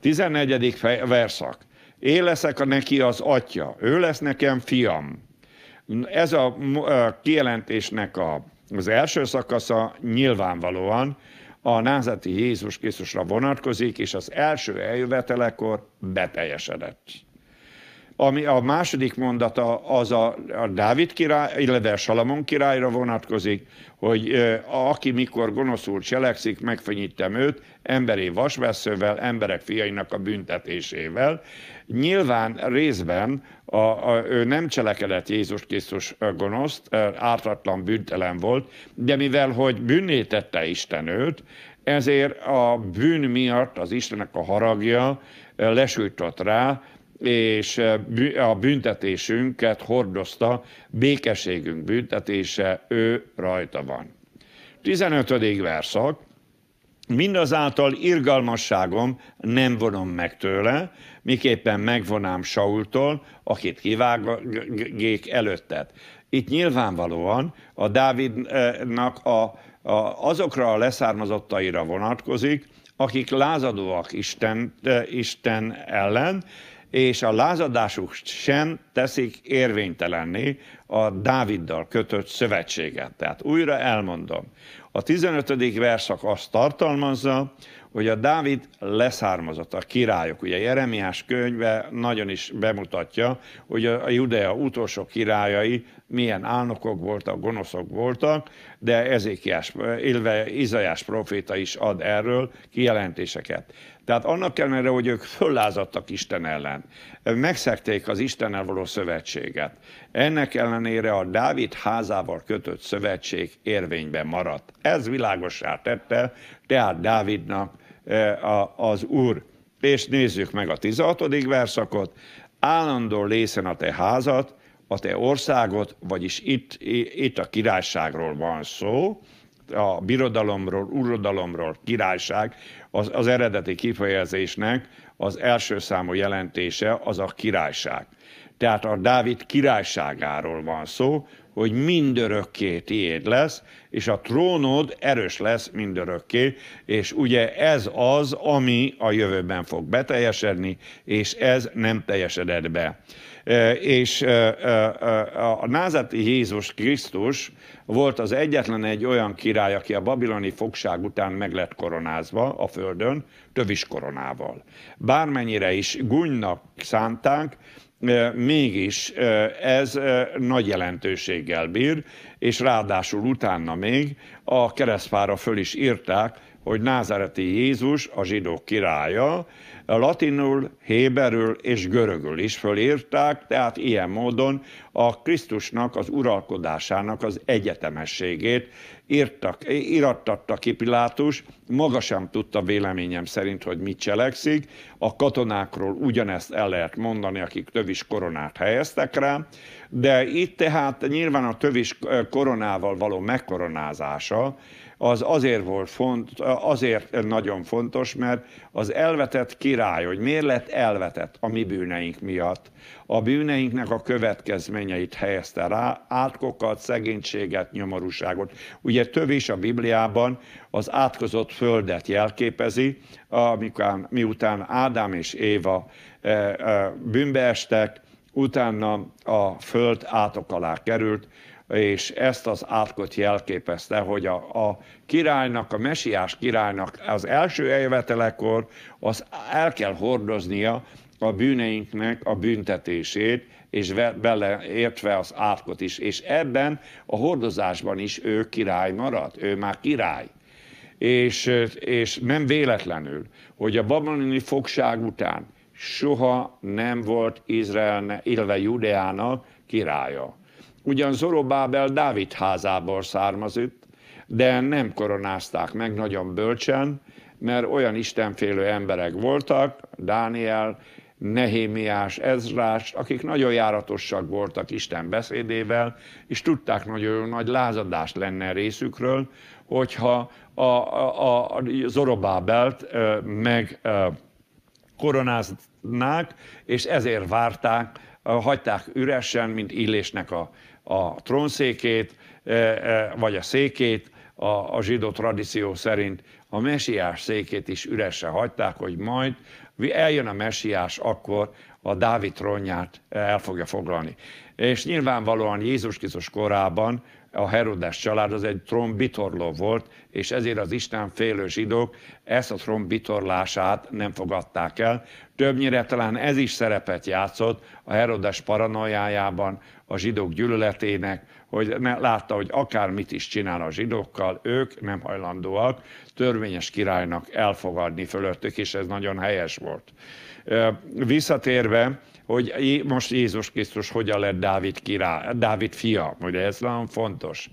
14. verszak. Én leszek a neki az atya, ő lesz nekem fiam ez a kijelentésnek a, az első szakasza nyilvánvalóan a názati Jézus Krisztusra vonatkozik, és az első eljövetelekor beteljesedett. Ami a második mondata az a, a Dávid király, illetve a Salamon királyra vonatkozik, hogy aki mikor gonoszul cselekszik, megfenyítem őt emberi vasveszővel, emberek fiainak a büntetésével. Nyilván részben a, a, ő nem cselekedett Jézus Krisztus gonoszt, ártatlan bűntelen volt, de mivel, hogy bűnétette Isten őt, ezért a bűn miatt az Istennek a haragja lesültött rá, és a büntetésünket hordozta, békességünk büntetése ő rajta van. 15. verszak, Mindazáltal irgalmasságom nem vonom meg tőle, miképpen megvonám Saultól, akit kivágék előtted. Itt nyilvánvalóan a Dávidnak a, a, azokra a leszármazottaira vonatkozik, akik lázadóak Isten, eh, Isten ellen, és a lázadásuk sem teszik érvénytelenni a Dáviddal kötött szövetséget. Tehát újra elmondom, a 15. verszak azt tartalmazza, hogy a Dávid leszármazott, a királyok. Ugye Jeremiás könyve nagyon is bemutatja, hogy a Judea utolsó királyai milyen álnokok voltak, gonoszok voltak, de Ezékiás, illetve Izajás proféta is ad erről kijelentéseket. Tehát annak ellenére, hogy ők föllázadtak Isten ellen, megszekték az Istennel való szövetséget. Ennek ellenére a Dávid házával kötött szövetség érvényben maradt. Ez világosá tette, tehát Dávidnak e, az Úr. És nézzük meg a 16. verszakot. Állandó lészen a te házat, a te országot, vagyis itt, itt a királyságról van szó, a birodalomról, urodalomról, királyság, az, az eredeti kifejezésnek az első számú jelentése az a királyság. Tehát a Dávid királyságáról van szó, hogy mindörökké tiéd lesz, és a trónod erős lesz mindörökké, és ugye ez az, ami a jövőben fog beteljesedni, és ez nem teljesedett be. És a názati Jézus Krisztus volt az egyetlen egy olyan király, aki a babiloni fogság után meg lett koronázva a földön, tövis koronával. Bármennyire is gunynak szánták, mégis ez nagy jelentőséggel bír, és ráadásul utána még a keresztfára föl is írták, hogy názareti Jézus, a zsidók királya, latinul, héberül és görögül is fölírták, tehát ilyen módon a Krisztusnak az uralkodásának az egyetemességét írtak, irattatta ki Pilátus, maga sem tudta véleményem szerint, hogy mit cselekszik, a katonákról ugyanezt el lehet mondani, akik tövis koronát helyeztek rá, de itt tehát nyilván a tövis eh, koronával való megkoronázása, az azért volt font, azért nagyon fontos, mert az elvetett király, hogy miért lett elvetett a mi bűneink miatt, a bűneinknek a következményeit helyezte rá, átkokat, szegénységet, nyomorúságot. Ugye több is a Bibliában az átkozott földet jelképezi, amikor, miután Ádám és Éva e, e, bűnbeestek, utána a föld átok alá került, és ezt az átkot jelképezte, hogy a, a királynak, a mesiás királynak az első eljövetelekor az el kell hordoznia a bűneinknek a büntetését, és beleértve az átkot is. És ebben a hordozásban is ő király maradt, ő már király. És, és nem véletlenül, hogy a babiloni fogság után soha nem volt Izraelne, illetve Judeának királya. Ugyan Zorobábel Dávid házából származott, de nem koronázták meg nagyon bölcsen, mert olyan istenfélő emberek voltak, Dániel, Nehémiás, Ezrás, akik nagyon járatosak voltak Isten beszédével, és tudták, nagyon nagy lázadást lenne részükről, hogyha a, a, a Zorobábelt meg koronáznák, és ezért várták, hagyták üresen, mint Illésnek a a trónszékét, e, e, vagy a székét, a, a zsidó tradíció szerint a mesiás székét is üresen hagyták, hogy majd eljön a mesiás, akkor a Dávid trónját el fogja foglalni. És nyilvánvalóan Jézus Krisztus korában a Herodes család az egy trombitorló volt, és ezért az Isten félő zsidók ezt a trombitorlását nem fogadták el. Többnyire talán ez is szerepet játszott a Herodes paranoiájában, a zsidók gyűlöletének, hogy látta, hogy akármit is csinál a zsidókkal, ők nem hajlandóak törvényes királynak elfogadni fölöttük, és ez nagyon helyes volt. Visszatérve, hogy most Jézus Krisztus hogyan lett Dávid, király, Dávid fia, ugye ez nagyon fontos.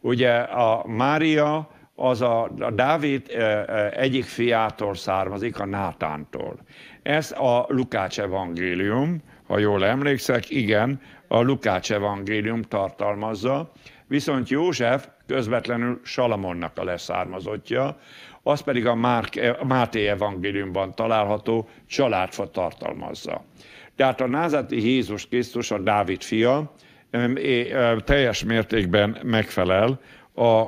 Ugye a Mária az a, a Dávid e, e, egyik fiától származik, a Nátántól. Ez a Lukács evangélium, ha jól emlékszek, igen, a Lukács evangélium tartalmazza, viszont József közvetlenül Salamonnak a leszármazottja, az pedig a Márk, e, Máté evangéliumban található családfa tartalmazza. Tehát a názati Jézus Krisztus, a Dávid fia, teljes mértékben megfelel a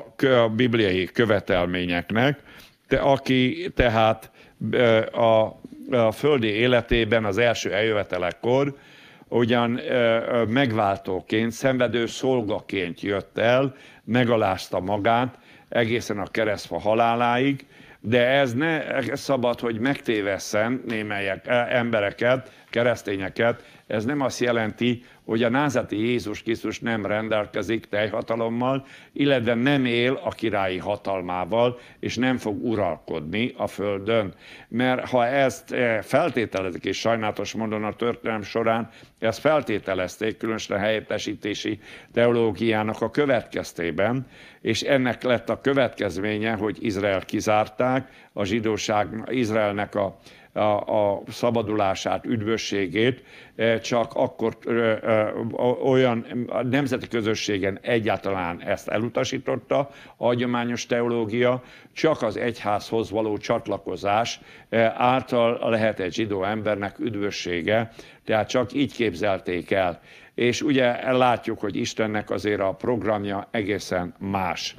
bibliai követelményeknek, de aki tehát a, a földi életében az első eljövetelekor ugyan megváltóként, szenvedő szolgaként jött el, megalázta magát egészen a keresztfa haláláig, de ez ne szabad, hogy megtévesszen némelyek, e, embereket, keresztényeket, ez nem azt jelenti, hogy a názati Jézus Krisztus nem rendelkezik teljhatalommal, illetve nem él a királyi hatalmával, és nem fog uralkodni a földön. Mert ha ezt eh, feltételezik, és sajnálatos módon a történelem során ezt feltételezték, különösen a helyettesítési teológiának a következtében, és ennek lett a következménye, hogy Izrael kizárták, a zsidóság, Izraelnek a a, a szabadulását, üdvösségét, e, csak akkor e, e, olyan nemzeti közösségen egyáltalán ezt elutasította a hagyományos teológia, csak az egyházhoz való csatlakozás által lehet egy zsidó embernek üdvössége, tehát csak így képzelték el. És ugye látjuk, hogy Istennek azért a programja egészen más.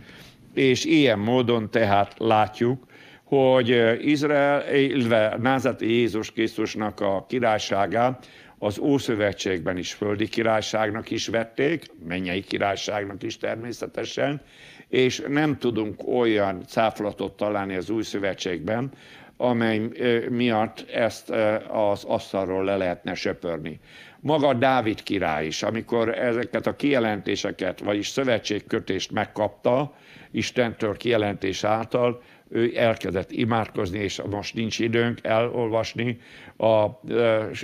És ilyen módon tehát látjuk, hogy eh, Izrael, illetve Názat Jézus Krisztusnak a királysága az Ószövetségben is földi királyságnak is vették, mennyei királyságnak is természetesen, és nem tudunk olyan cáflatot találni az új szövetségben, amely eh, miatt ezt eh, az asztalról le lehetne söpörni. Maga Dávid király is, amikor ezeket a kijelentéseket, vagyis szövetségkötést megkapta, Istentől kijelentés által, ő elkezdett imádkozni, és most nincs időnk elolvasni a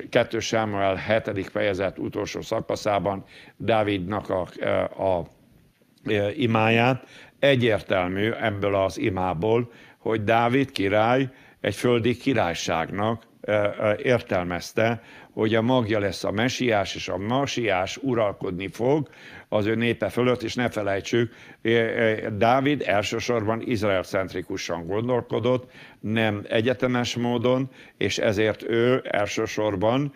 2 Samuel 7. fejezet utolsó szakaszában Dávidnak a, e, a e, imáját. Egyértelmű ebből az imából, hogy Dávid király egy földi királyságnak e, értelmezte, hogy a magja lesz a mesiás, és a mesiás uralkodni fog az ő népe fölött, és ne felejtsük, Dávid elsősorban Izrael centrikusan gondolkodott, nem egyetemes módon, és ezért ő elsősorban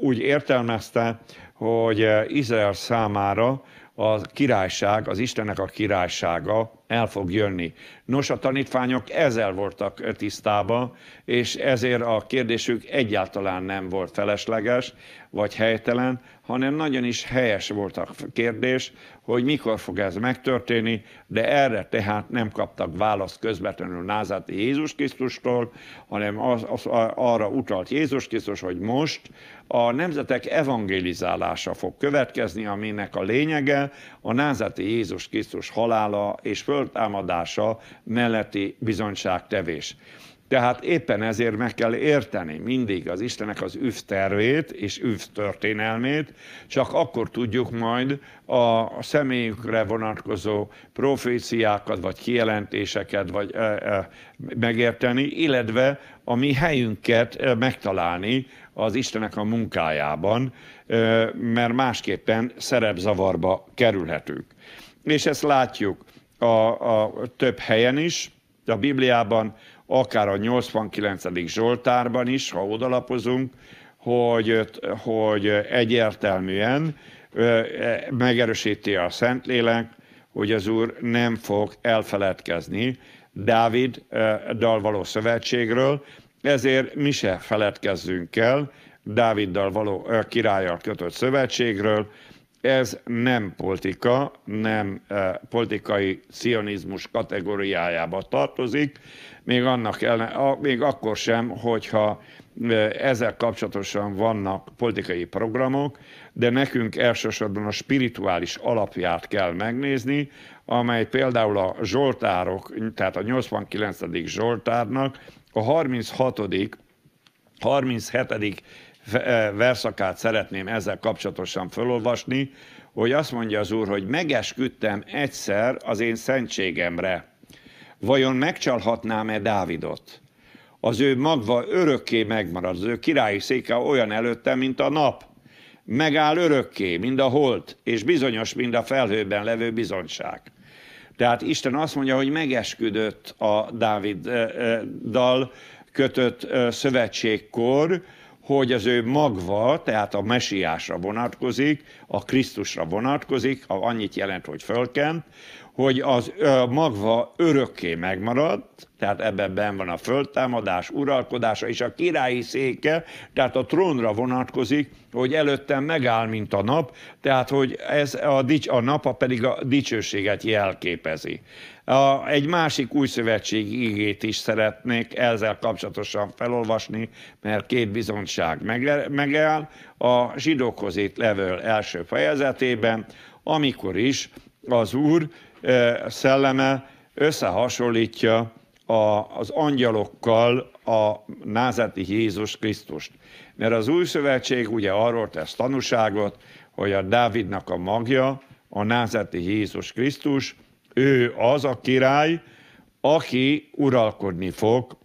úgy értelmezte, hogy Izrael számára a királyság, az Istenek a királysága el fog jönni. Nos, a tanítványok ezzel voltak tisztában, és ezért a kérdésük egyáltalán nem volt felesleges vagy helytelen, hanem nagyon is helyes volt a kérdés, hogy mikor fog ez megtörténni, de erre tehát nem kaptak választ közvetlenül názáti Jézus Krisztustól, hanem az, az, arra utalt Jézus Krisztus, hogy most a nemzetek evangelizálása fog következni, aminek a lényege a názáti Jézus Krisztus halála és föltámadása melletti bizonyságtevés. Tehát éppen ezért meg kell érteni mindig az Istenek az tervét és történelmét csak akkor tudjuk majd a személyükre vonatkozó proféciákat, vagy kijelentéseket vagy, e, e, megérteni, illetve a mi helyünket megtalálni az Istenek a munkájában, e, mert másképpen szerepzavarba kerülhetünk. És ezt látjuk a, a több helyen is, a Bibliában, akár a 89. Zsoltárban is, ha odalapozunk, hogy, hogy egyértelműen e, megerősíti a Szentlélek, hogy az Úr nem fog elfeledkezni Dávid dal való szövetségről, ezért mi se feledkezzünk el Dáviddal való királlyal kötött szövetségről, ez nem politika, nem politikai szionizmus kategóriájába tartozik, még, annak ellen, a, még akkor sem, hogyha ezzel kapcsolatosan vannak politikai programok, de nekünk elsősorban a spirituális alapját kell megnézni, amely például a Zsoltárok, tehát a 89. Zsoltárnak a 36. 37. verszakát szeretném ezzel kapcsolatosan felolvasni, hogy azt mondja az úr, hogy megesküdtem egyszer az én szentségemre, vajon megcsalhatnám-e Dávidot? Az ő magva örökké megmarad, az ő királyi széke olyan előtte, mint a nap. Megáll örökké, mind a hold, és bizonyos, mind a felhőben levő bizonyság. Tehát Isten azt mondja, hogy megesküdött a Dáviddal kötött szövetségkor, hogy az ő magva, tehát a mesiásra vonatkozik, a Krisztusra vonatkozik, annyit jelent, hogy fölkent, hogy az magva örökké megmarad, tehát ebben ben van a föltámadás, uralkodása, és a királyi széke, tehát a trónra vonatkozik, hogy előttem megáll, mint a nap, tehát hogy ez a, dics, a napa pedig a dicsőséget jelképezi. A, egy másik új szövetség igét is szeretnék ezzel kapcsolatosan felolvasni, mert két bizonyság megáll a zsidókhoz itt levél első fejezetében, amikor is az Úr szelleme összehasonlítja a, az angyalokkal a názeti Jézus Krisztust. Mert az új szövetség ugye arról tesz tanúságot, hogy a Dávidnak a magja, a názeti Jézus Krisztus, ő az a király, aki uralkodni fog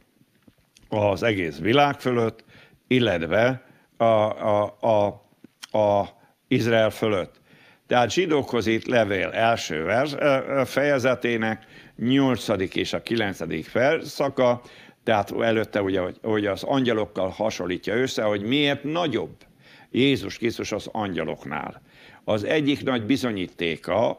az egész világ fölött, illetve a, a, a, a Izrael fölött. Tehát zsidókhoz itt levél első vers, fejezetének nyolcadik és a kilencedik felszaka, tehát előtte ugye, hogy, hogy az angyalokkal hasonlítja össze, hogy miért nagyobb Jézus Krisztus az angyaloknál. Az egyik nagy bizonyítéka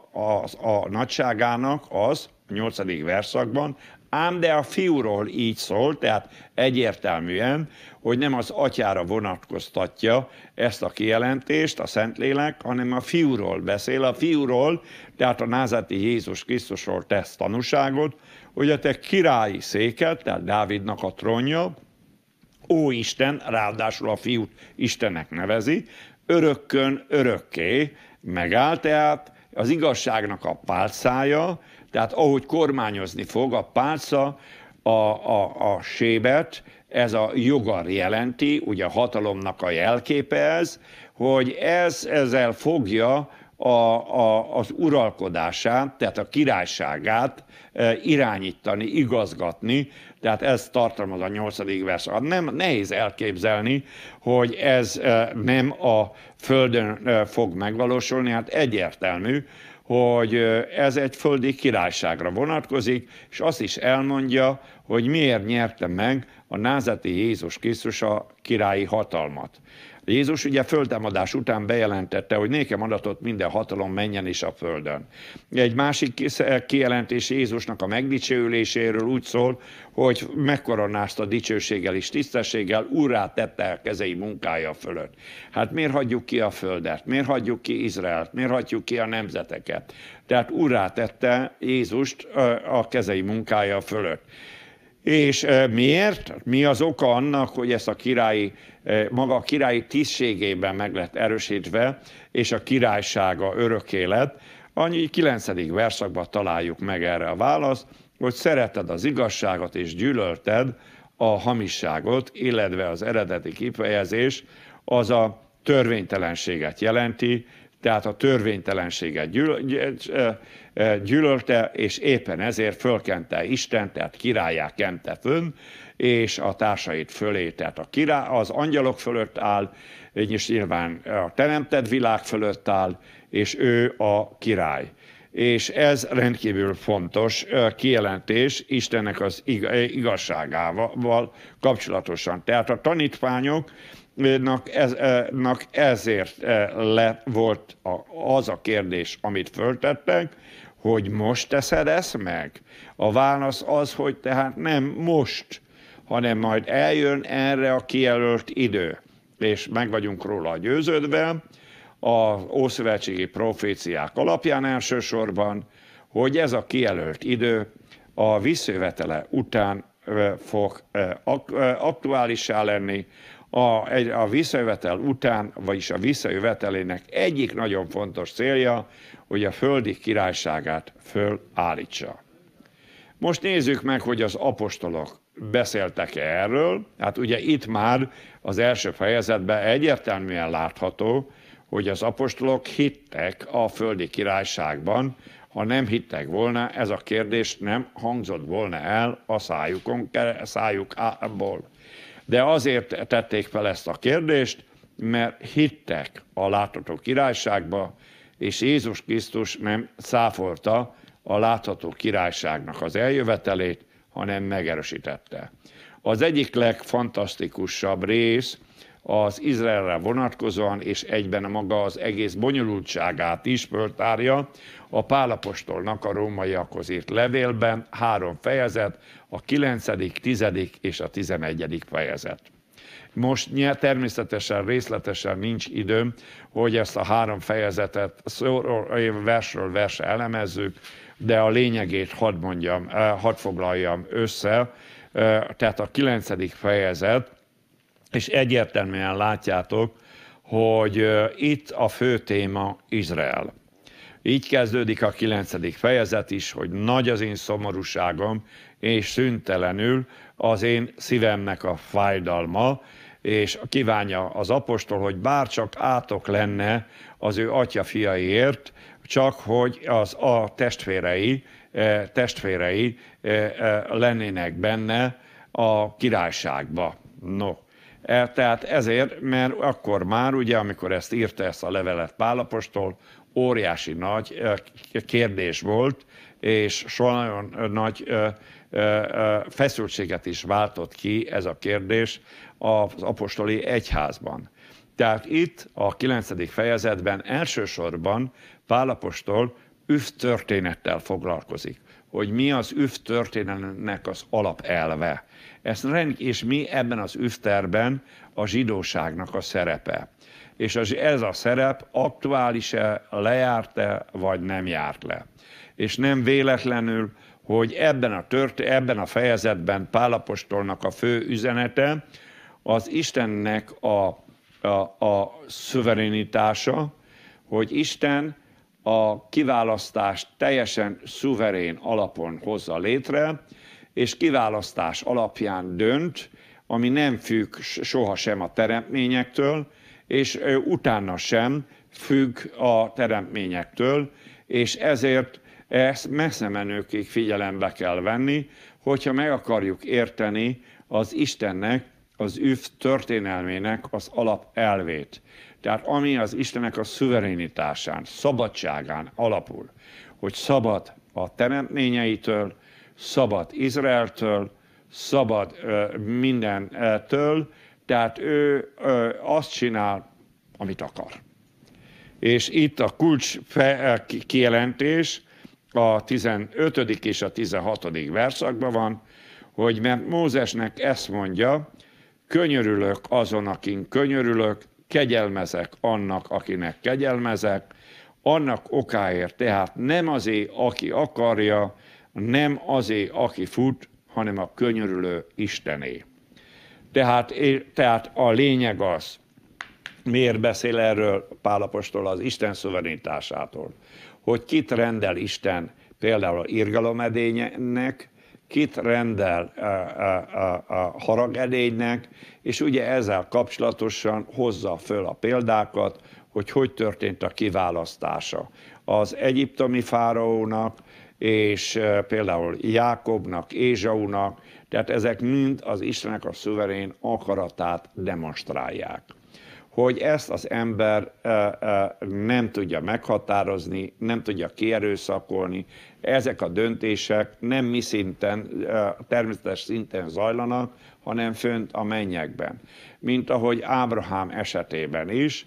az, a nagyságának az, a nyolcadik verszakban, Ám de a fiúról így szól, tehát egyértelműen, hogy nem az atyára vonatkoztatja ezt a kijelentést, a Szentlélek, hanem a fiúról beszél, a fiúról, tehát a názati Jézus Krisztusról tesz tanúságot, hogy a te királyi széket, tehát Dávidnak a trónja, ó Isten, ráadásul a fiút Istenek nevezi, örökkön örökké megáll, tehát az igazságnak a pálcája, tehát ahogy kormányozni fog a pálca, a, a, a sébet, ez a jogar jelenti, ugye a hatalomnak a jelképe ez, hogy ez ezzel fogja a, a, az uralkodását, tehát a királyságát e, irányítani, igazgatni, tehát ez tartalmaz a nyolcadik vers. Nem nehéz elképzelni, hogy ez e, nem a Földön e, fog megvalósulni, hát egyértelmű, hogy ez egy földi királyságra vonatkozik, és azt is elmondja, hogy miért nyerte meg a názati Jézus Krisztus a királyi hatalmat. Jézus ugye föltámadás után bejelentette, hogy nékem adatot minden hatalom menjen is a földön. Egy másik kijelentés Jézusnak a megdicsőüléséről úgy szól, hogy megkoronázta dicsőséggel és tisztességgel, úrrá tette a kezei munkája fölött. Hát miért hagyjuk ki a földet? Miért hagyjuk ki Izraelt? Miért hagyjuk ki a nemzeteket? Tehát úrrá tette Jézust a kezei munkája fölött. És miért? Mi az oka annak, hogy ezt a királyi, maga a királyi tisztségében meg lett erősítve, és a királysága öröké lett? Annyi 9. verszakban találjuk meg erre a választ, hogy szereted az igazságot és gyűlölted a hamisságot, illetve az eredeti kifejezés az a törvénytelenséget jelenti, tehát a törvénytelenséget eh, eh, gyűlölte, és éppen ezért fölkente Isten, tehát királyá kente fönn, és a társait fölé, tehát a király, az angyalok fölött áll, és nyilván a teremtett világ fölött áll, és ő a király. És ez rendkívül fontos eh, kijelentés Istennek az igazságával kapcsolatosan. Tehát a tanítványok Nak ez, e, nak ezért e, le volt az a kérdés, amit föltettek, hogy most teszed ezt meg? A válasz az, hogy tehát nem most, hanem majd eljön erre a kijelölt idő, és meg vagyunk róla győződve, az ószövetségi proféciák alapján elsősorban, hogy ez a kijelölt idő a visszövetele után e, fog aktuálisá lenni, a, a visszajövetel után, vagyis a visszajövetelének egyik nagyon fontos célja, hogy a földi királyságát fölállítsa. Most nézzük meg, hogy az apostolok beszéltek-e erről. Hát ugye itt már az első fejezetben egyértelműen látható, hogy az apostolok hittek a földi királyságban, ha nem hittek volna, ez a kérdés nem hangzott volna el a szájukon, szájuk ából. De azért tették fel ezt a kérdést, mert hittek a látható királyságba, és Jézus Krisztus nem száforta a látható királyságnak az eljövetelét, hanem megerősítette. Az egyik legfantasztikusabb rész az Izraelre vonatkozóan, és egyben maga az egész bonyolultságát is föltárja a Pálapostolnak a rómaiakhoz írt levélben három fejezet, a 9., 10. és a 11. fejezet. Most természetesen részletesen nincs időm, hogy ezt a három fejezetet szóról, versről versre elemezzük, de a lényegét hadd mondjam, hadd foglaljam össze. Tehát a 9. fejezet és egyértelműen látjátok, hogy itt a fő téma Izrael. Így kezdődik a kilencedik fejezet is, hogy nagy az én szomorúságom, és szüntelenül az én szívemnek a fájdalma, és kívánja az apostol, hogy bárcsak átok lenne az ő atya fiaiért, csak hogy az a testvérei, e, testvérei e, e, lennének benne a királyságba. No, E, tehát ezért, mert akkor már ugye, amikor ezt írta ezt a levelet Pálapostól, óriási nagy e, kérdés volt, és soha nagyon nagy e, feszültséget is váltott ki ez a kérdés az apostoli egyházban. Tehát itt a 9. fejezetben elsősorban Pálapostól üvtörténettel foglalkozik, hogy mi az üvtörténetnek az alapelve. Ezt rend, és mi ebben az üfterben a zsidóságnak a szerepe. És az, ez a szerep aktuális-e, lejárt-e, vagy nem járt le. És nem véletlenül, hogy ebben a, tört, ebben a fejezetben Pálapostolnak a fő üzenete az Istennek a, a, a szuverenitása, hogy Isten a kiválasztást teljesen szuverén alapon hozza létre, és kiválasztás alapján dönt, ami nem függ sohasem a teremtményektől, és utána sem függ a teremtményektől, és ezért ezt messze menőkig figyelembe kell venni, hogyha meg akarjuk érteni az Istennek, az üv történelmének az alapelvét. Tehát ami az Istennek a szuverenitásán, szabadságán alapul, hogy szabad a teremtményeitől, szabad Izraeltől, szabad mindentől, tehát ő azt csinál, amit akar. És itt a kulcs kijelentés a 15. és a 16. verszakban van, hogy mert Mózesnek ezt mondja, könyörülök azon, akin könyörülök, kegyelmezek annak, akinek kegyelmezek, annak okáért, tehát nem azé, aki akarja, nem azé, aki fut, hanem a könyörülő Istené. Tehát, tehát a lényeg az, miért beszél erről Pálapostól az Isten szuverenitásától, hogy kit rendel Isten például a irgalomedénynek, kit rendel a, a, a, a haragedénynek, és ugye ezzel kapcsolatosan hozza föl a példákat, hogy hogy történt a kiválasztása az egyiptomi fáraónak, és például Jákobnak, Ézsaunak, tehát ezek mind az Istenek a szuverén akaratát demonstrálják. Hogy ezt az ember nem tudja meghatározni, nem tudja kierőszakolni, ezek a döntések nem mi szinten, természetes szinten zajlanak, hanem fönt a mennyekben. Mint ahogy Ábrahám esetében is,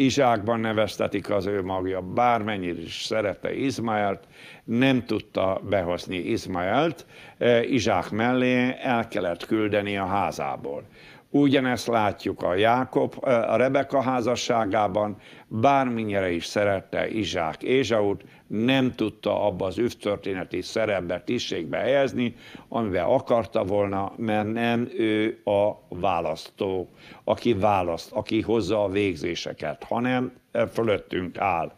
Izsákban neveztetik az ő magja, bármennyire is szerette Izmaelt, nem tudta behozni Izmaelt, eh, Izsák mellé el kellett küldeni a házából. Ugyanezt látjuk a Jákob, a Rebeka házasságában, bárminnyire is szerette Izsák Ézsaut, nem tudta abba az üftörténeti szerepbe, tisztségbe helyezni, amivel akarta volna, mert nem ő a választó, aki választ, aki hozza a végzéseket, hanem fölöttünk áll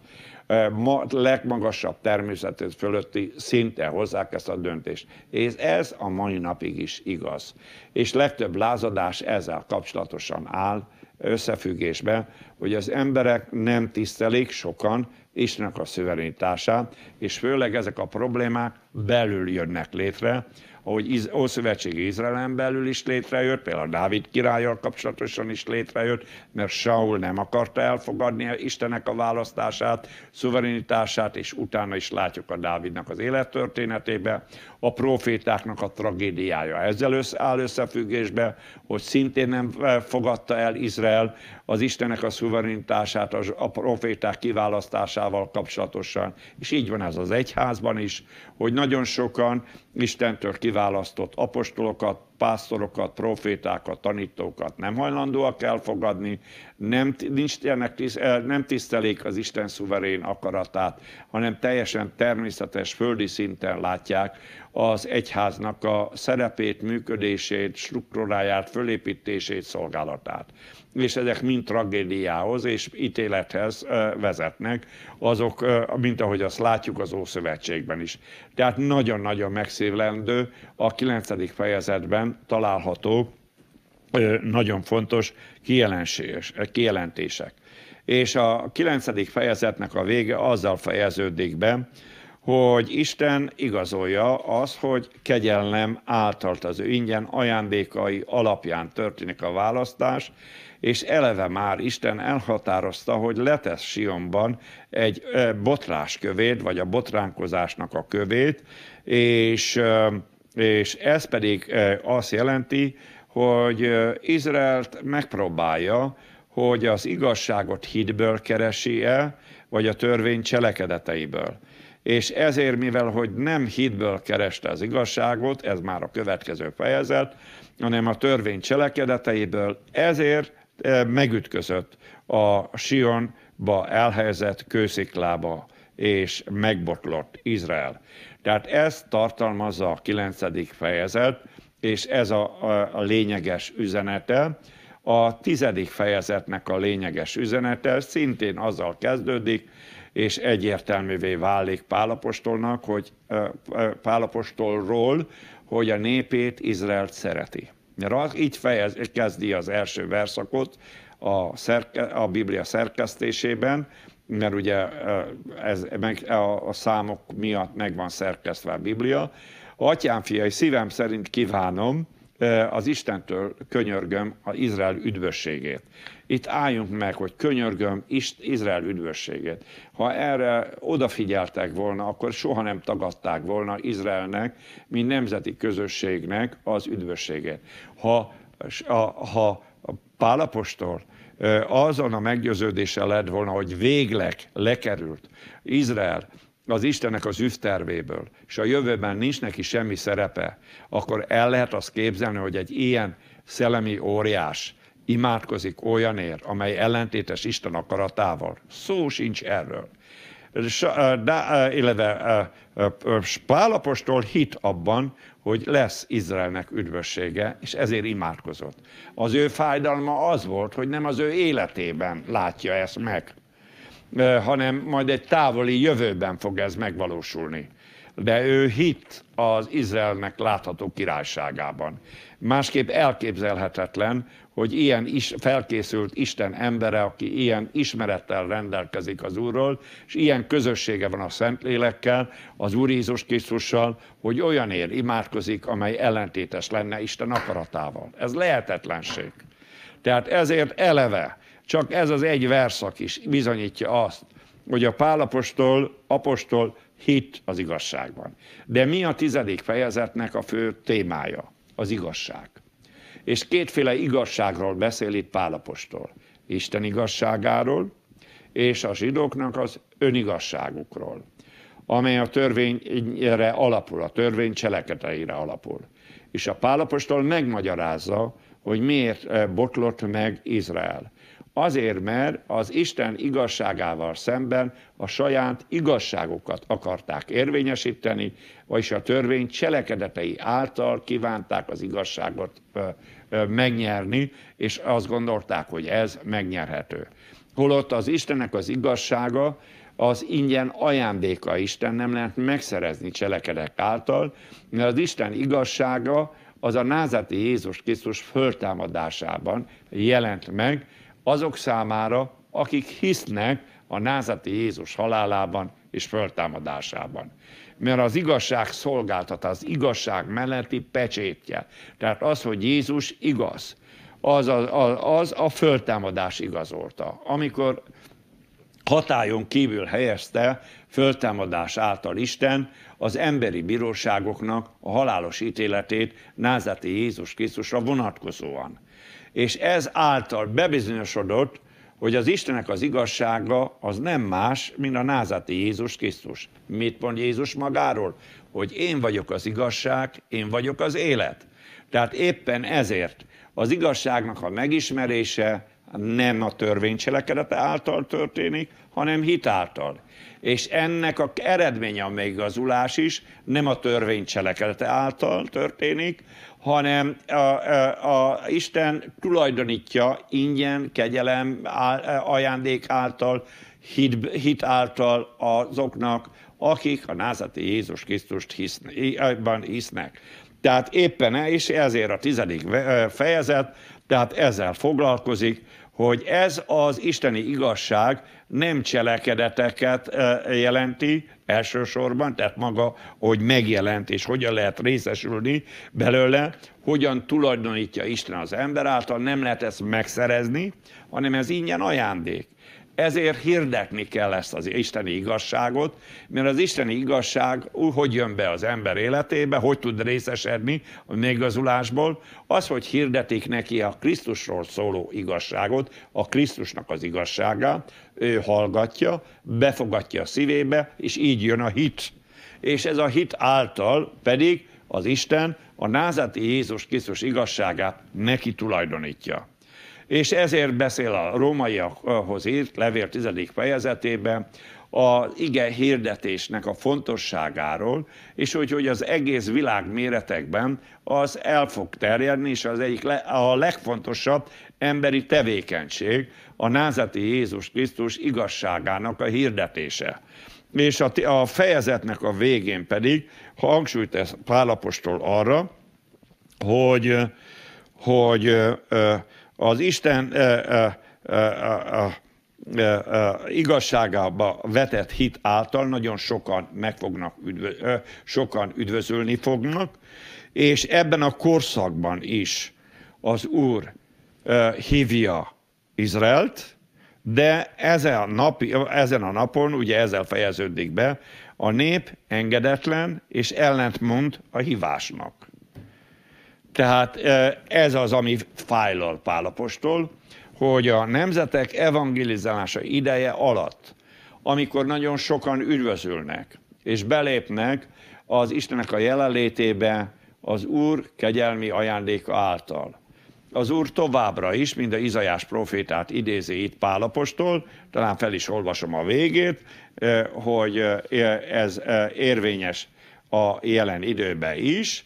ma legmagasabb természet fölötti szinten hozzák ezt a döntést. És ez a mai napig is igaz. És legtöbb lázadás ezzel kapcsolatosan áll összefüggésben, hogy az emberek nem tisztelik sokan Istennek a szuverenitását, és főleg ezek a problémák belül jönnek létre, ahogy Ószövetség Izraelen belül is létrejött, például Dávid királyjal kapcsolatosan is létrejött, mert Saul nem akarta elfogadni Istenek a választását, szuverenitását, és utána is látjuk a Dávidnak az élettörténetében a profétáknak a tragédiája. Ezzel össze, áll összefüggésbe, hogy szintén nem fogadta el Izrael az Istenek a szuverenitását a proféták kiválasztásával kapcsolatosan. És így van ez az egyházban is, hogy nagyon sokan Istentől kiválasztott apostolokat, pásztorokat, profétákat, tanítókat nem hajlandóak elfogadni, nem, nincs, nem tisztelik az Isten szuverén akaratát, hanem teljesen természetes földi szinten látják az egyháznak a szerepét, működését, struktúráját, fölépítését, szolgálatát és ezek mind tragédiához és ítélethez vezetnek, azok, mint ahogy azt látjuk az Ószövetségben is. Tehát nagyon-nagyon megszívlendő a 9. fejezetben található nagyon fontos kijelentések. És a 9. fejezetnek a vége azzal fejeződik be, hogy Isten igazolja az, hogy kegyelem által az ő ingyen ajándékai alapján történik a választás, és eleve már Isten elhatározta, hogy letesz Sionban egy botráskövét, vagy a botránkozásnak a kövét, és, és ez pedig azt jelenti, hogy Izraelt megpróbálja, hogy az igazságot hitből keresi-e, vagy a törvény cselekedeteiből és ezért, mivel hogy nem hitből kereste az igazságot, ez már a következő fejezet, hanem a törvény cselekedeteiből, ezért Eh, megütközött a Sionba elhelyezett kősziklába, és megbotlott Izrael. Tehát ezt tartalmazza a kilencedik fejezet, és ez a, a, a lényeges üzenete. A tizedik fejezetnek a lényeges üzenete szintén azzal kezdődik, és egyértelművé válik Pálapostolnak, hogy eh, eh, Pálapostolról, hogy a népét Izraelt szereti rak. Így fejez, kezdi az első verszakot a, szerke, a Biblia szerkesztésében, mert ugye eh, ez, meg, a, a számok miatt meg van szerkesztve a Biblia. Atyám fiai, szívem szerint kívánom, az Istentől könyörgöm az Izrael üdvösségét. Itt álljunk meg, hogy könyörgöm Izrael üdvösségét. Ha erre odafigyeltek volna, akkor soha nem tagadták volna Izraelnek, mint nemzeti közösségnek az üdvösségét. Ha, a, ha Pálapostól azon a meggyőződése lett volna, hogy végleg lekerült Izrael az Istenek az üftervéből, és a jövőben nincs neki semmi szerepe, akkor el lehet azt képzelni, hogy egy ilyen szellemi óriás imádkozik olyanért, amely ellentétes Isten akaratával. Szó sincs erről. De, illetve Pálapostól hit abban, hogy lesz Izraelnek üdvössége, és ezért imádkozott. Az ő fájdalma az volt, hogy nem az ő életében látja ezt meg hanem majd egy távoli jövőben fog ez megvalósulni. De ő hit az Izraelnek látható királyságában. Másképp elképzelhetetlen, hogy ilyen is felkészült Isten embere, aki ilyen ismerettel rendelkezik az Úrról, és ilyen közössége van a Szentlélekkel, az Úr Jézus Krisztussal, hogy olyan ér imádkozik, amely ellentétes lenne Isten akaratával. Ez lehetetlenség. Tehát ezért eleve csak ez az egy verszak is bizonyítja azt, hogy a pálapostól, apostol hit az igazságban. De mi a tizedik fejezetnek a fő témája? Az igazság. És kétféle igazságról beszél itt Pálapostól. Isten igazságáról, és a zsidóknak az önigazságukról, amely a törvényre alapul, a törvény cselekedeire alapul. És a Pálapostól megmagyarázza, hogy miért botlott meg Izrael. Azért, mert az Isten igazságával szemben a saját igazságokat akarták érvényesíteni, vagyis a törvény cselekedetei által kívánták az igazságot megnyerni, és azt gondolták, hogy ez megnyerhető. Holott az Istennek az igazsága, az ingyen ajándéka Isten nem lehet megszerezni cselekedek által, mert az Isten igazsága az a názati Jézus Krisztus föltámadásában jelent meg, azok számára, akik hisznek a názati Jézus halálában és föltámadásában. Mert az igazság szolgáltat, az igazság melletti pecsétje. Tehát az, hogy Jézus igaz, az a, az, az a föltámadás igazolta. Amikor hatájon kívül helyezte föltámadás által Isten az emberi bíróságoknak a halálos ítéletét názati Jézus Krisztusra vonatkozóan és ez által bebizonyosodott, hogy az Istenek az igazsága az nem más, mint a názati Jézus Krisztus. Mit mond Jézus magáról? Hogy én vagyok az igazság, én vagyok az élet. Tehát éppen ezért az igazságnak a megismerése, nem a törvénycselekedete által történik, hanem hitáltal. És ennek a eredménye a megigazulás is nem a törvénycselekedete által történik, hanem a, a, a Isten tulajdonítja ingyen, kegyelem ajándék által, hit, hit által azoknak, akik a názati Jézus Krisztust hisznek, hisznek. Tehát éppen, és e ezért a tizedik fejezet, tehát ezzel foglalkozik, hogy ez az isteni igazság nem cselekedeteket jelenti elsősorban, tehát maga, hogy megjelent és hogyan lehet részesülni belőle, hogyan tulajdonítja Isten az ember által, nem lehet ezt megszerezni, hanem ez ingyen ajándék. Ezért hirdetni kell ezt az isteni igazságot, mert az isteni igazság hogy jön be az ember életébe, hogy tud részesedni a megazulásból, az, hogy hirdetik neki a Krisztusról szóló igazságot, a Krisztusnak az igazságá, ő hallgatja, befogadja a szívébe, és így jön a hit. És ez a hit által pedig az Isten a názati Jézus Krisztus igazságát neki tulajdonítja. És ezért beszél a rómaiakhoz írt levél 10. fejezetében a ige hirdetésnek a fontosságáról, és hogy, hogy az egész világ méretekben az el fog terjedni, és az egyik le, a legfontosabb emberi tevékenység a názati Jézus Krisztus igazságának a hirdetése. És a, a fejezetnek a végén pedig hangsúlyt tesz Pálapostól arra, hogy, hogy ö, ö, az Isten igazságába vetett hit által nagyon sokan meg fognak üdvö, sokan üdvözölni fognak, és ebben a korszakban is az Úr hívja Izraelt, de ezen a, napi, ezen a napon, ugye ezzel fejeződik be, a nép engedetlen és ellentmond a hívásnak. Tehát ez az, ami fájlal Pálapostól, hogy a nemzetek evangelizálása ideje alatt, amikor nagyon sokan üdvözülnek, és belépnek az Istenek a jelenlétébe az Úr kegyelmi ajándéka által. Az Úr továbbra is, mint a Izajás profétát idézi itt Pálapostól, talán fel is olvasom a végét, hogy ez érvényes a jelen időben is,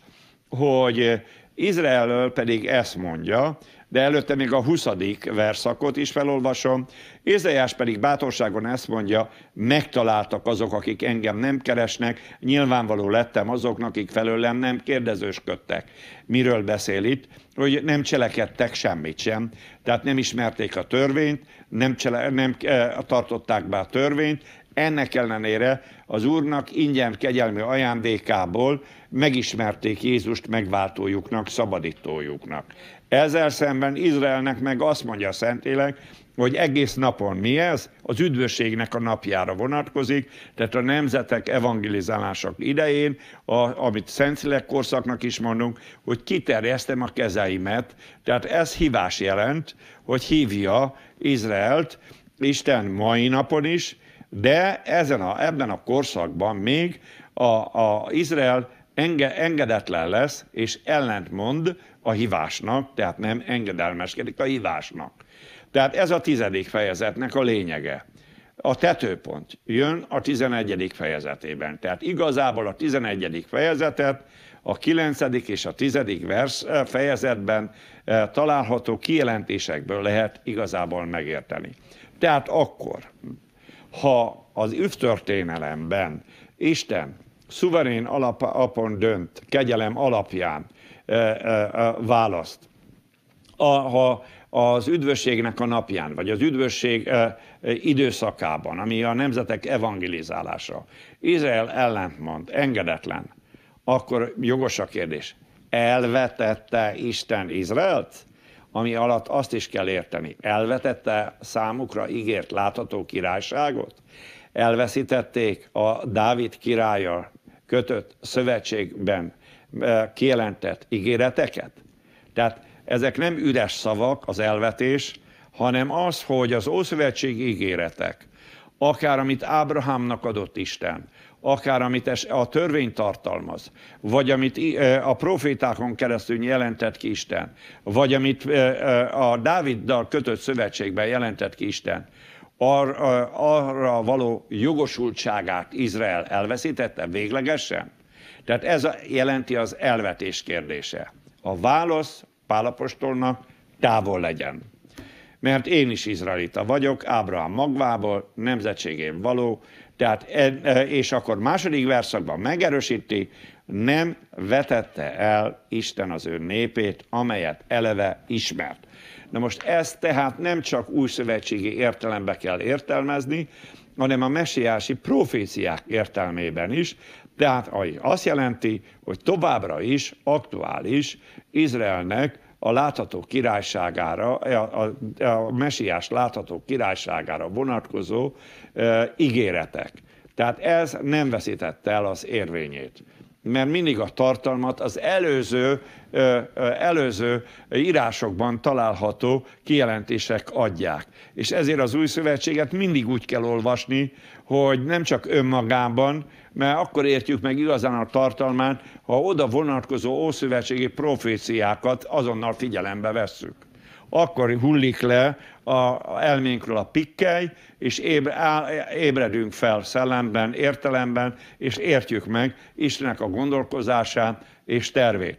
hogy Izraelről pedig ezt mondja, de előtte még a 20. verszakot is felolvasom. Ézaiás pedig bátorságon ezt mondja, megtaláltak azok, akik engem nem keresnek, nyilvánvaló lettem azoknak, akik felőlem nem kérdezősködtek. Miről beszél itt? Hogy nem cselekedtek semmit sem, tehát nem ismerték a törvényt, nem, csele, nem e, tartották be a törvényt, ennek ellenére az Úrnak ingyen kegyelmi ajándékából megismerték Jézust megváltójuknak, szabadítójuknak. Ezzel szemben Izraelnek meg azt mondja a Szentlélek, hogy egész napon mi ez? Az üdvösségnek a napjára vonatkozik, tehát a nemzetek evangelizálások idején, a, amit Szentszélek korszaknak is mondunk, hogy kiterjesztem a kezeimet, tehát ez hívás jelent, hogy hívja Izraelt, Isten mai napon is, de ezen a, ebben a korszakban még a, a Izrael enge, engedetlen lesz, és ellentmond a hívásnak, tehát nem engedelmeskedik a hívásnak. Tehát ez a tizedik fejezetnek a lényege. A tetőpont jön a tizenegyedik fejezetében. Tehát igazából a tizenegyedik fejezetet a kilencedik és a tizedik vers eh, fejezetben eh, található kijelentésekből lehet igazából megérteni. Tehát akkor ha az üftörténelemben Isten szuverén alapon dönt, kegyelem alapján e, e, e, választ, a, ha az üdvösségnek a napján, vagy az üdvösség időszakában, ami a nemzetek evangelizálása, Izrael ellentmond, engedetlen, akkor jogos a kérdés. Elvetette Isten Izraelt? ami alatt azt is kell érteni, elvetette számukra ígért látható királyságot, elveszítették a Dávid királya kötött szövetségben eh, kielentett ígéreteket. Tehát ezek nem üres szavak, az elvetés, hanem az, hogy az Ószövetség ígéretek, akár amit Ábrahámnak adott Isten, akár amit a törvény tartalmaz, vagy amit a profétákon keresztül jelentett ki Isten, vagy amit a Dáviddal kötött szövetségben jelentett ki Isten, arra, arra való jogosultságát Izrael elveszítette véglegesen? Tehát ez jelenti az elvetés kérdése. A válasz Pálapostolnak távol legyen. Mert én is izraelita vagyok, Ábrahám magvából, nemzetségén való, tehát, e, és akkor második verszakban megerősíti, nem vetette el Isten az ő népét, amelyet eleve ismert. Na most ezt tehát nem csak új szövetségi értelembe kell értelmezni, hanem a mesiási proféciák értelmében is, tehát azt jelenti, hogy továbbra is aktuális Izraelnek a látható királyságára, a, a, a mesiás látható királyságára vonatkozó e, ígéretek. Tehát ez nem veszítette el az érvényét mert mindig a tartalmat az előző, előző írásokban található kijelentések adják. És ezért az új szövetséget mindig úgy kell olvasni, hogy nem csak önmagában, mert akkor értjük meg igazán a tartalmát, ha oda vonatkozó ószövetségi proféciákat azonnal figyelembe vesszük. Akkor hullik le a elménkről a pikkely, és ébredünk fel szellemben, értelemben, és értjük meg Istennek a gondolkozását és tervét.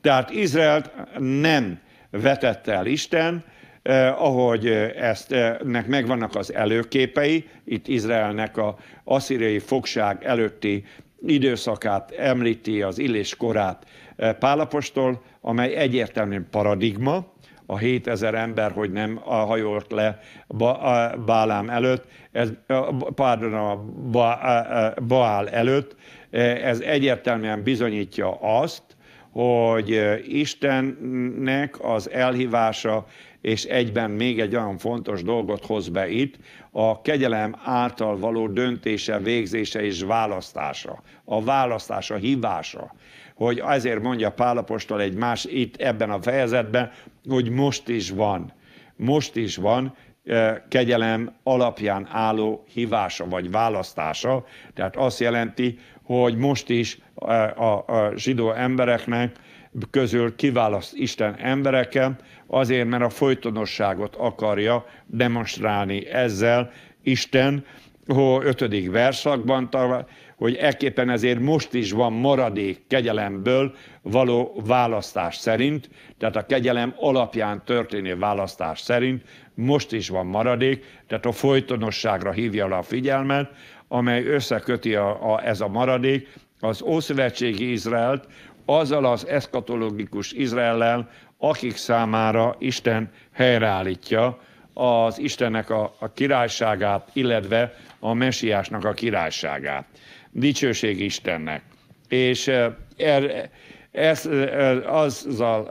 Tehát Izraelt nem vetette el Isten, eh, ahogy eh, ezt eh, nek megvannak az előképei, itt Izraelnek a asszíriai fogság előtti időszakát említi az Illés korát eh, Pálapostól, amely egyértelműen paradigma, a 7000 ember, hogy nem hajolt le Bálám előtt, ez, pardon, a Baál előtt, eh, ez egyértelműen bizonyítja azt, hogy eh, Istennek az elhívása és egyben még egy olyan fontos dolgot hoz be itt, a kegyelem által való döntése, végzése és választása. A választása, hívása. Hogy ezért mondja Pálapostól egy más itt ebben a fejezetben, hogy most is van. Most is van, eh, kegyelem alapján álló hívása vagy választása. Tehát azt jelenti, hogy most is a, eh, a, a zsidó embereknek közül kiválaszt Isten embereket, azért, mert a folytonosságot akarja demonstrálni ezzel Isten, hogy ötödik verszakban, hogy ekképpen ezért most is van maradék kegyelemből való választás szerint, tehát a kegyelem alapján történő választás szerint most is van maradék, tehát a folytonosságra hívja le a figyelmet, amely összeköti a, a, ez a maradék az Ószövetségi Izraelt azzal az eszkatológikus Izraellel, akik számára Isten helyreállítja az Istennek a, a királyságát, illetve a mesiásnak a királyságát. Dicsőség Istennek. És er, ez, azzal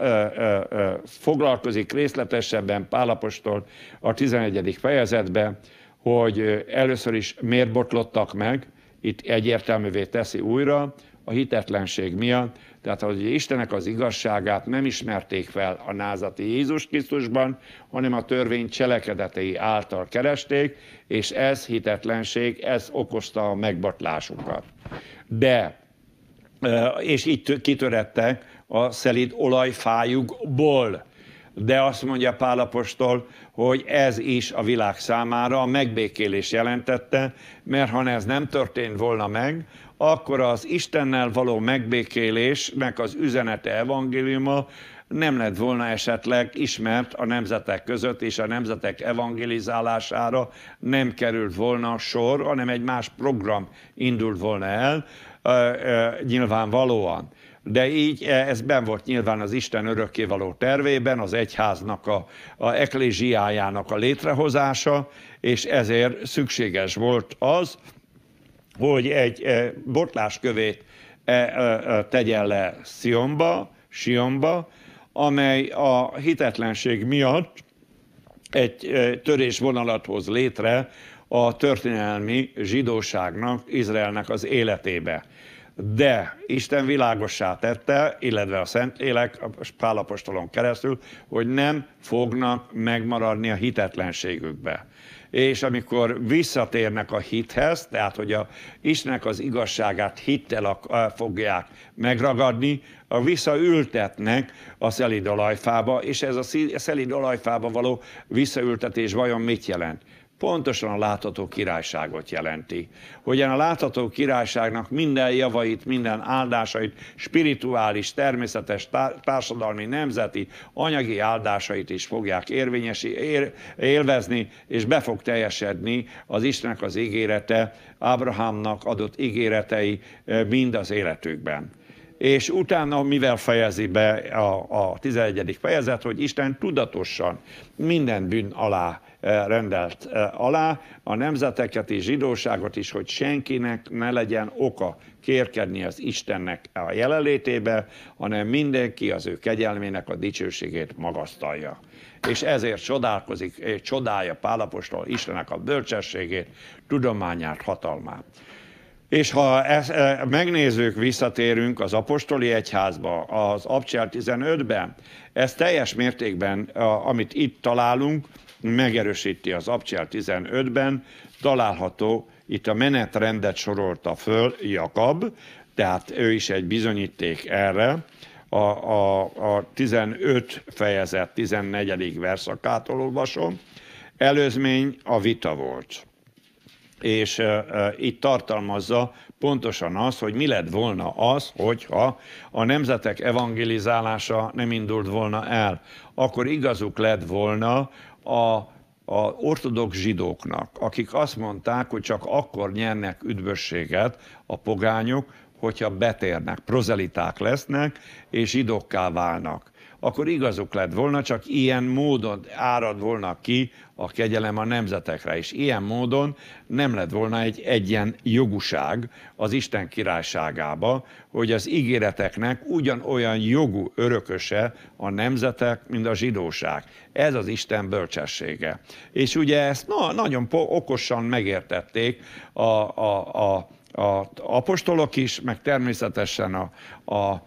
foglalkozik részletesebben Pálapostól a 11. fejezetben, hogy először is miért botlottak meg, itt egyértelművé teszi újra, a hitetlenség miatt, tehát, hogy Istenek az igazságát nem ismerték fel a názati Jézus Krisztusban, hanem a törvény cselekedetei által keresték, és ez hitetlenség, ez okozta a megbatlásukat. De, és így kitörettek a szelid olajfájukból. De azt mondja Pálapostól, hogy ez is a világ számára a megbékélés jelentette, mert ha ez nem történt volna meg, akkor az Istennel való megbékélésnek az üzenete evangéliuma nem lett volna esetleg ismert a nemzetek között, és a nemzetek evangelizálására nem került volna sor, hanem egy más program indult volna el, nyilvánvalóan. De így e, ez ben volt nyilván az Isten örökkévaló tervében, az egyháznak, a, a eklézsiájának a létrehozása, és ezért szükséges volt az, hogy egy e, botláskövét e, e, tegyen le Sionba, Sionba, amely a hitetlenség miatt egy törésvonalat hoz létre a történelmi zsidóságnak, Izraelnek az életébe. De Isten világossá tette, illetve a Szentlélek, a Pálapostolon keresztül, hogy nem fognak megmaradni a hitetlenségükbe és amikor visszatérnek a hithez, tehát hogy a Istennek az igazságát hittel eh, fogják megragadni, a visszaültetnek a szelid olajfába, és ez a szelid olajfába való visszaültetés vajon mit jelent? pontosan a látható királyságot jelenti. Hogyan a látható királyságnak minden javait, minden áldásait, spirituális, természetes, társadalmi, nemzeti, anyagi áldásait is fogják érvényesi, ér, élvezni, és be fog teljesedni az Istennek az ígérete, Ábrahámnak adott ígéretei mind az életükben és utána mivel fejezi be a, a 11. fejezet, hogy Isten tudatosan minden bűn alá rendelt alá, a nemzeteket és zsidóságot is, hogy senkinek ne legyen oka kérkedni az Istennek a jelenlétébe, hanem mindenki az ő kegyelmének a dicsőségét magasztalja. És ezért csodálkozik, és csodálja Pálapostól Istennek a bölcsességét, tudományát, hatalmát. És ha ezt, e, megnézzük, visszatérünk az apostoli egyházba, az Abcsel 15-ben, ez teljes mértékben, a, amit itt találunk, megerősíti az Abcsel 15-ben, található, itt a menetrendet sorolta föl Jakab, tehát ő is egy bizonyíték erre, a, a, a 15 fejezet 14. verszakát olvasom, előzmény a vita volt. És e, e, itt tartalmazza pontosan az, hogy mi lett volna az, hogyha a nemzetek evangelizálása nem indult volna el. Akkor igazuk lett volna a a ortodox zsidóknak, akik azt mondták, hogy csak akkor nyernek üdvösséget a pogányok, hogyha betérnek, prozeliták lesznek, és idokká válnak akkor igazuk lett volna, csak ilyen módon árad volna ki a kegyelem a nemzetekre, és ilyen módon nem lett volna egy egyen joguság az Isten királyságába, hogy az ígéreteknek ugyanolyan jogú örököse a nemzetek, mint a zsidóság. Ez az Isten bölcsessége. És ugye ezt na, nagyon okosan megértették a, a, a a apostolok is, meg természetesen a, a,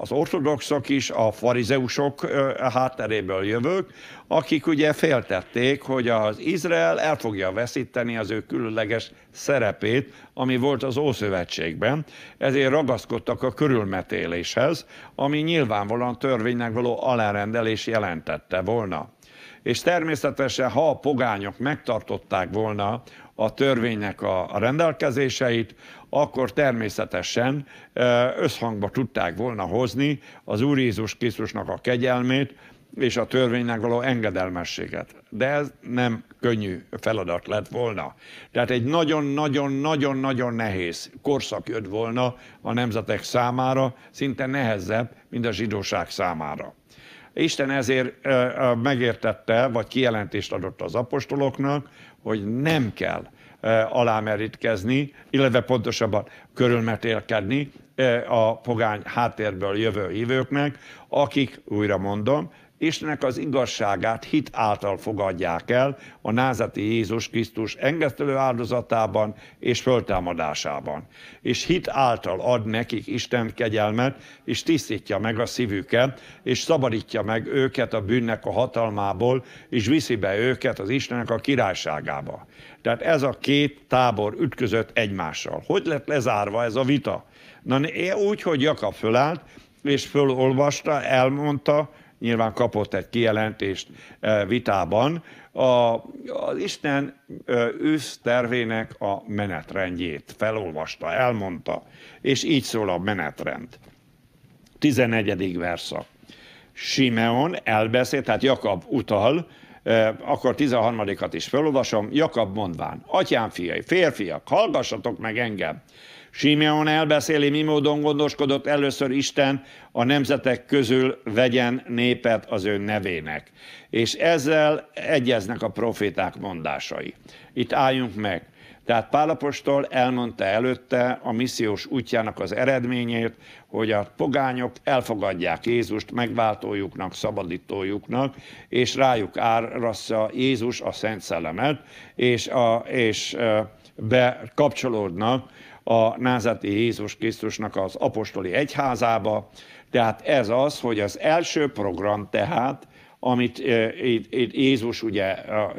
az ortodoxok is, a farizeusok e hátteréből jövők, akik ugye féltették, hogy az Izrael el fogja veszíteni az ő különleges szerepét, ami volt az Ószövetségben, ezért ragaszkodtak a körülmetéléshez, ami nyilvánvalóan törvénynek való alárendelés jelentette volna és természetesen, ha a pogányok megtartották volna a törvénynek a, rendelkezéseit, akkor természetesen összhangba tudták volna hozni az Úr Jézus Krisztusnak a kegyelmét és a törvénynek való engedelmességet. De ez nem könnyű feladat lett volna. Tehát egy nagyon-nagyon-nagyon-nagyon nehéz korszak jött volna a nemzetek számára, szinte nehezebb, mint a zsidóság számára. Isten ezért megértette, vagy kijelentést adott az apostoloknak, hogy nem kell e, alámerítkezni, illetve pontosabban körülmetélkedni e, a pogány háttérből jövő hívőknek, akik, újra mondom, Istenek az igazságát hit által fogadják el a názati Jézus Krisztus engesztelő áldozatában és föltámadásában. És hit által ad nekik Isten kegyelmet, és tisztítja meg a szívüket, és szabadítja meg őket a bűnnek a hatalmából, és viszi be őket az Istenek a királyságába. Tehát ez a két tábor ütközött egymással. Hogy lett lezárva ez a vita? Na, úgy, hogy Jakab fölállt, és fölolvasta, elmondta, nyilván kapott egy kijelentést e, vitában, a, az Isten e, ősz tervének a menetrendjét felolvasta, elmondta, és így szól a menetrend. 11. versza. Simeon elbeszélt, tehát Jakab utal, e, akkor 13-at is felolvasom, Jakab mondván, atyám fiai, férfiak, hallgassatok meg engem, Simeon elbeszéli, mi módon gondoskodott először Isten a nemzetek közül vegyen népet az ő nevének. És ezzel egyeznek a proféták mondásai. Itt álljunk meg. Tehát Pálapostól elmondta előtte a missziós útjának az eredményét, hogy a pogányok elfogadják Jézust megváltójuknak, szabadítójuknak, és rájuk árassza Jézus a Szent Szellemet, és, a, és bekapcsolódnak a názati Jézus Krisztusnak az apostoli egyházába. Tehát ez az, hogy az első program tehát, amit eh, Jézus ugye a,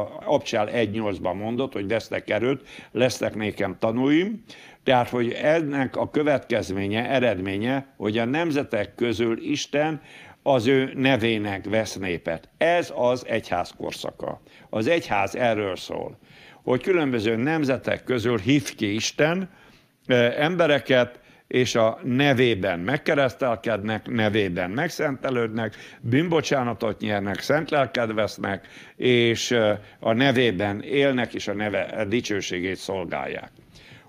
a Abcsál 1.8-ban mondott, hogy vesztek erőt, lesznek nékem tanúim, tehát, hogy ennek a következménye, eredménye, hogy a nemzetek közül Isten az ő nevének vesz népet. Ez az egyház korszaka. Az egyház erről szól hogy különböző nemzetek közül hív ki Isten eh, embereket, és a nevében megkeresztelkednek, nevében megszentelődnek, bűnbocsánatot nyernek, szent lelked vesznek, és eh, a nevében élnek, és a neve eh, dicsőségét szolgálják.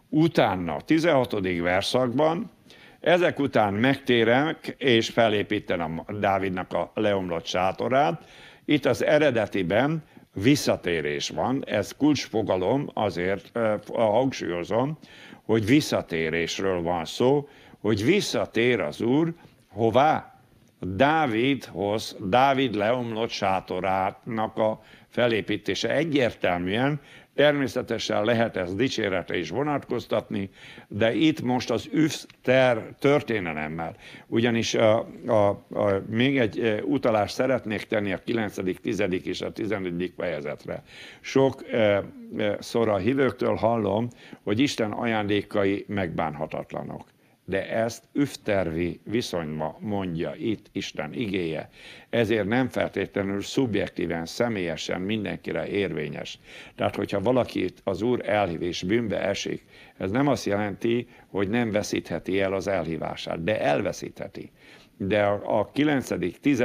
Utána, a 16. verszakban, ezek után megtérek, és felépítenem Dávidnak a leomlott sátorát. Itt az eredetiben visszatérés van. Ez kulcsfogalom, azért hangsúlyozom, hogy visszatérésről van szó, hogy visszatér az Úr, hová? Dávidhoz, Dávid leomlott sátorátnak a felépítése. Egyértelműen Természetesen lehet ezt dicsérete is vonatkoztatni, de itt most az üfter történelemmel, ugyanis a, a, a, még egy e, utalást szeretnék tenni a 9., 10. és a 11. fejezetre. Sok e, e szor a hívőktől hallom, hogy Isten ajándékai megbánhatatlanok de ezt üftervi viszonyba mondja itt Isten igéje. Ezért nem feltétlenül szubjektíven, személyesen mindenkire érvényes. Tehát, hogyha valakit az Úr és bűnbe esik, ez nem azt jelenti, hogy nem veszítheti el az elhívását, de elveszítheti de a 9., 10.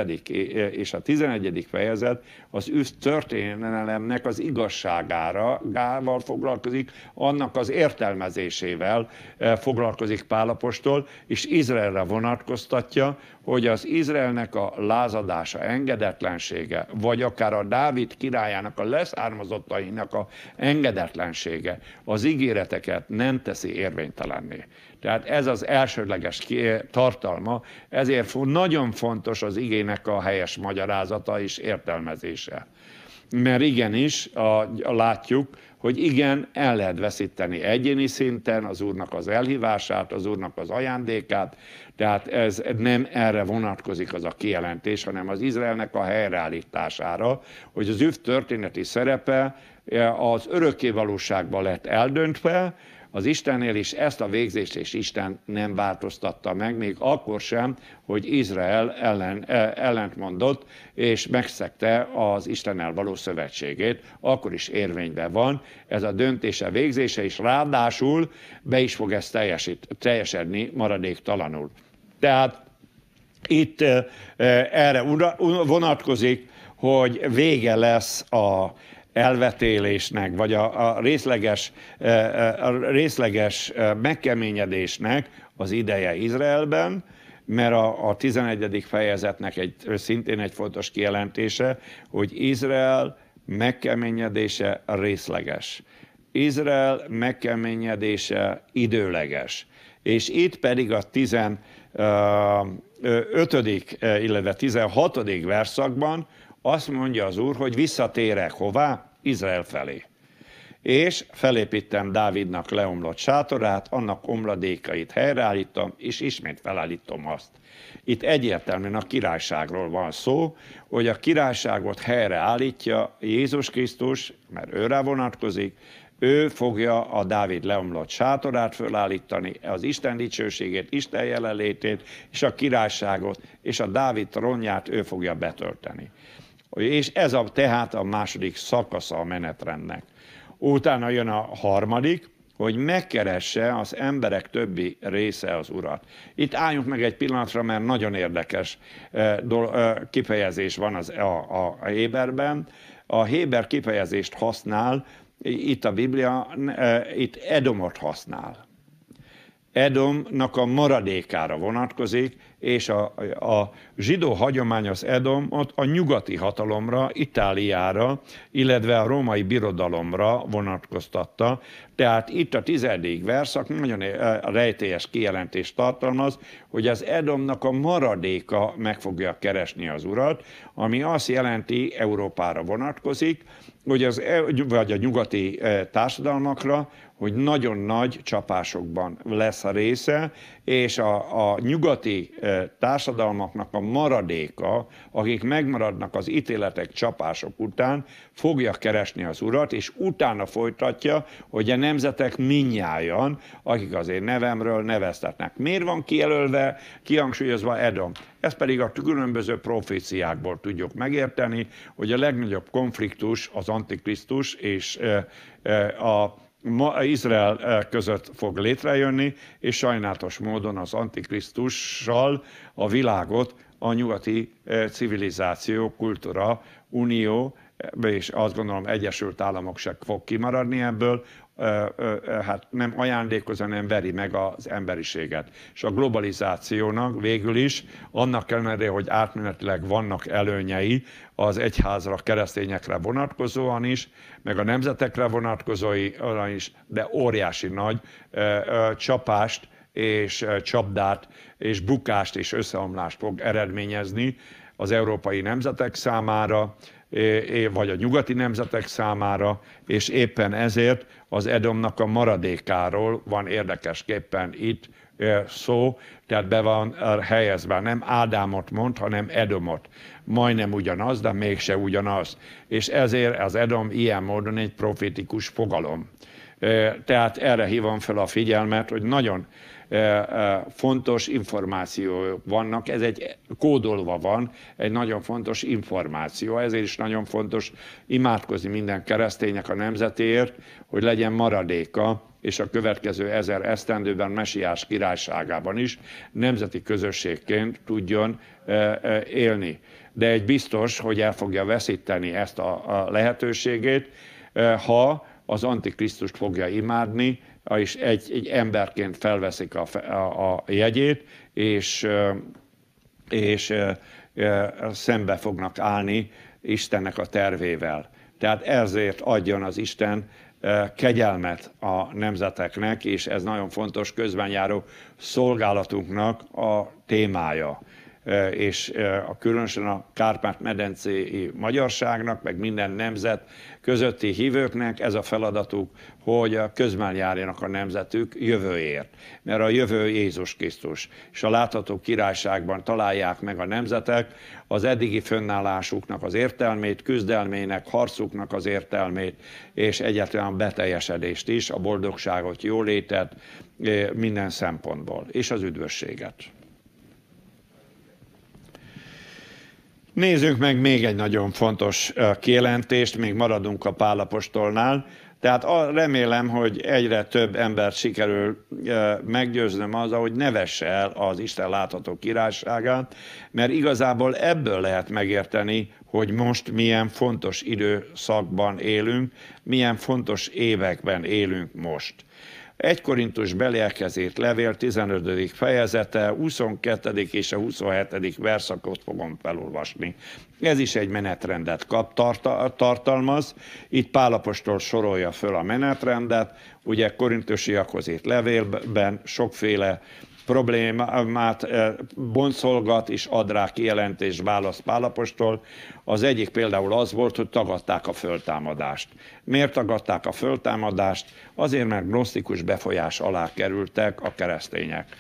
és a 11. fejezet az üsz történelemnek az igazságára gával foglalkozik, annak az értelmezésével eh, foglalkozik Pálapostól, és Izraelre vonatkoztatja, hogy az Izraelnek a lázadása, engedetlensége, vagy akár a Dávid királyának, a leszármazottainak a engedetlensége az ígéreteket nem teszi érvénytelenné. Tehát ez az elsődleges tartalma, ezért nagyon fontos az igének a helyes magyarázata és értelmezése mert igenis a, a látjuk, hogy igen, el lehet veszíteni egyéni szinten az úrnak az elhívását, az úrnak az ajándékát, tehát ez nem erre vonatkozik az a kijelentés, hanem az Izraelnek a helyreállítására, hogy az üv történeti szerepe eh, az örökké valóságban lett eldöntve, az Istennél, és ezt a végzést és Isten nem változtatta meg, még akkor sem, hogy Izrael ellen, e, ellentmondott, és megszegte az Istennel való szövetségét, akkor is érvényben van ez a döntése, végzése, és ráadásul be is fog ezt teljesít, teljesedni maradéktalanul. Tehát itt e, e, erre vonatkozik, hogy vége lesz a elvetélésnek, vagy a, a részleges, e, e, a részleges e, megkeményedésnek az ideje Izraelben, mert a, a 11. fejezetnek egy, szintén egy fontos kijelentése, hogy Izrael megkeményedése részleges. Izrael megkeményedése időleges. És itt pedig a 15. illetve 16. verszakban azt mondja az úr, hogy visszatérek hová? Izrael felé. És felépítem Dávidnak leomlott sátorát, annak omladékait helyreállítom, és ismét felállítom azt. Itt egyértelműen a királyságról van szó, hogy a királyságot helyreállítja Jézus Krisztus, mert őre vonatkozik, ő fogja a Dávid leomlott sátorát fölállítani, az Isten dicsőségét, Isten jelenlétét, és a királyságot, és a Dávid trónját ő fogja betölteni. És ez a, tehát a második szakasza a menetrendnek. Utána jön a harmadik, hogy megkeresse az emberek többi része az urat. Itt álljunk meg egy pillanatra, mert nagyon érdekes eh, eh, kifejezés van az, a, a Héberben. A Héber kifejezést használ, itt a Biblia, eh, itt Edomot használ. Edomnak a maradékára vonatkozik, és a, a zsidó hagyomány az Edomot a nyugati hatalomra, Itáliára, illetve a római birodalomra vonatkoztatta. Tehát itt a tizedik verszak nagyon eh, rejtélyes kijelentést tartalmaz, hogy az Edomnak a maradéka meg fogja keresni az urat, ami azt jelenti, Európára vonatkozik, hogy az, vagy a nyugati eh, társadalmakra, hogy nagyon nagy csapásokban lesz a része, és a, a nyugati társadalmaknak a maradéka, akik megmaradnak az ítéletek csapások után, fogja keresni az urat, és utána folytatja, hogy a nemzetek minnyáján, akik az én nevemről neveztetnek. Miért van kijelölve, kihangsúlyozva Edom? Ezt pedig a különböző proféciákból tudjuk megérteni, hogy a legnagyobb konfliktus az Antikrisztus és a ma Izrael eh, között fog létrejönni, és sajnálatos módon az antikrisztussal a világot a nyugati eh, civilizáció, kultúra, unió, eh, és azt gondolom Egyesült Államok se fog kimaradni ebből, hát nem ajándékoz, hanem veri meg az emberiséget. És a globalizációnak végül is, annak ellenére, hogy átmenetileg vannak előnyei az egyházra, keresztényekre vonatkozóan is, meg a nemzetekre vonatkozóan is, de óriási nagy csapást és csapdát és bukást és összeomlást fog eredményezni az európai nemzetek számára, vagy a nyugati nemzetek számára, és éppen ezért az Edomnak a maradékáról van érdekesképpen itt szó, tehát be van helyezve, nem Ádámot mond, hanem Edomot. Majdnem ugyanaz, de mégse ugyanaz. És ezért az Edom ilyen módon egy profétikus fogalom. Tehát erre hívom fel a figyelmet, hogy nagyon fontos információk vannak, ez egy kódolva van, egy nagyon fontos információ, ezért is nagyon fontos imádkozni minden kereszténynek a nemzetért, hogy legyen maradéka, és a következő ezer esztendőben Mesiás királyságában is nemzeti közösségként tudjon élni. De egy biztos, hogy el fogja veszíteni ezt a lehetőségét, ha az Antikrisztust fogja imádni, és egy, egy emberként felveszik a, a, a jegyét, és, és szembe fognak állni Istennek a tervével. Tehát ezért adjon az Isten kegyelmet a nemzeteknek, és ez nagyon fontos közbenjáró szolgálatunknak a témája és a különösen a kárpát medencéi magyarságnak, meg minden nemzet közötti hívőknek ez a feladatuk, hogy közben járjanak a nemzetük jövőért. Mert a jövő Jézus Krisztus, és a látható királyságban találják meg a nemzetek az eddigi fönnállásuknak az értelmét, küzdelmének, harcuknak az értelmét, és egyáltalán a beteljesedést is, a boldogságot, jólétet minden szempontból, és az üdvösséget. Nézzük meg még egy nagyon fontos kijelentést, még maradunk a pálapostolnál. Tehát remélem, hogy egyre több embert sikerül meggyőznöm az, hogy ne vesse el az Isten látható királyságát, mert igazából ebből lehet megérteni, hogy most milyen fontos időszakban élünk, milyen fontos években élünk most. 1 Korintus belielkezét levél 15. fejezete, 22. és a 27. verszakot fogom felolvasni. Ez is egy menetrendet kap, tarta, tartalmaz. Itt Pálapostól sorolja föl a menetrendet. Ugye Korintusiakhoz itt levélben sokféle problémát eh, bonszolgat és ad rá kijelentés választ Pálapostól. Az egyik például az volt, hogy tagadták a föltámadást. Miért tagadták a föltámadást? Azért, mert gnosztikus befolyás alá kerültek a keresztények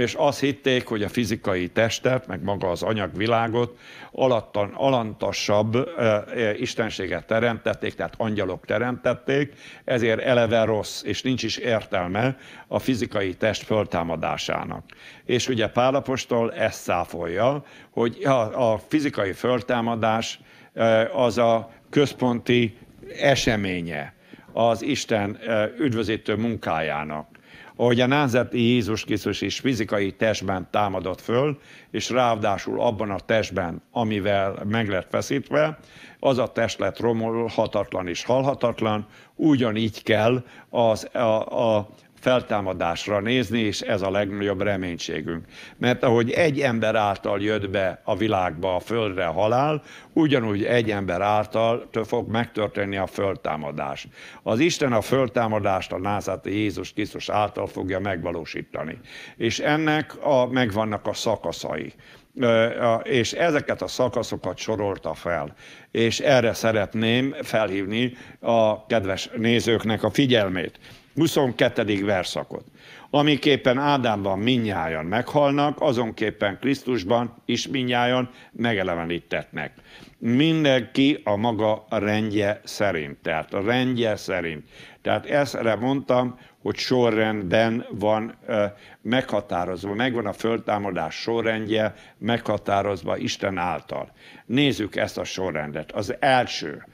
és azt hitték, hogy a fizikai testet, meg maga az anyagvilágot alattan, alantasabb istenséget teremtették, tehát angyalok teremtették, ezért eleve rossz, és nincs is értelme a fizikai test föltámadásának. És ugye Pálapostól ezt száfolja, hogy a, a fizikai föltámadás az a központi eseménye az Isten üdvözítő munkájának ahogy a názati Jézus Krisztus is fizikai testben támadott föl, és ráadásul abban a testben, amivel meg lett feszítve, az a test lett romolhatatlan és halhatatlan, ugyanígy kell az, a, a, feltámadásra nézni, és ez a legnagyobb reménységünk. Mert ahogy egy ember által jött be a világba, a földre halál, ugyanúgy egy ember által fog megtörténni a föltámadás. Az Isten a föltámadást a názát Jézus Krisztus által fogja megvalósítani. És ennek a, megvannak a szakaszai és ezeket a szakaszokat sorolta fel. És erre szeretném felhívni a kedves nézőknek a figyelmét. 22. verszakot. Amiképpen Ádámban minnyájan meghalnak, azonképpen Krisztusban is minnyájan megelevenítetnek. Mindenki a maga rendje szerint, tehát a rendje szerint. Tehát ezre mondtam, hogy sorrendben van ö, meghatározva, megvan a föltámadás sorrendje, meghatározva Isten által. Nézzük ezt a sorrendet. Az első,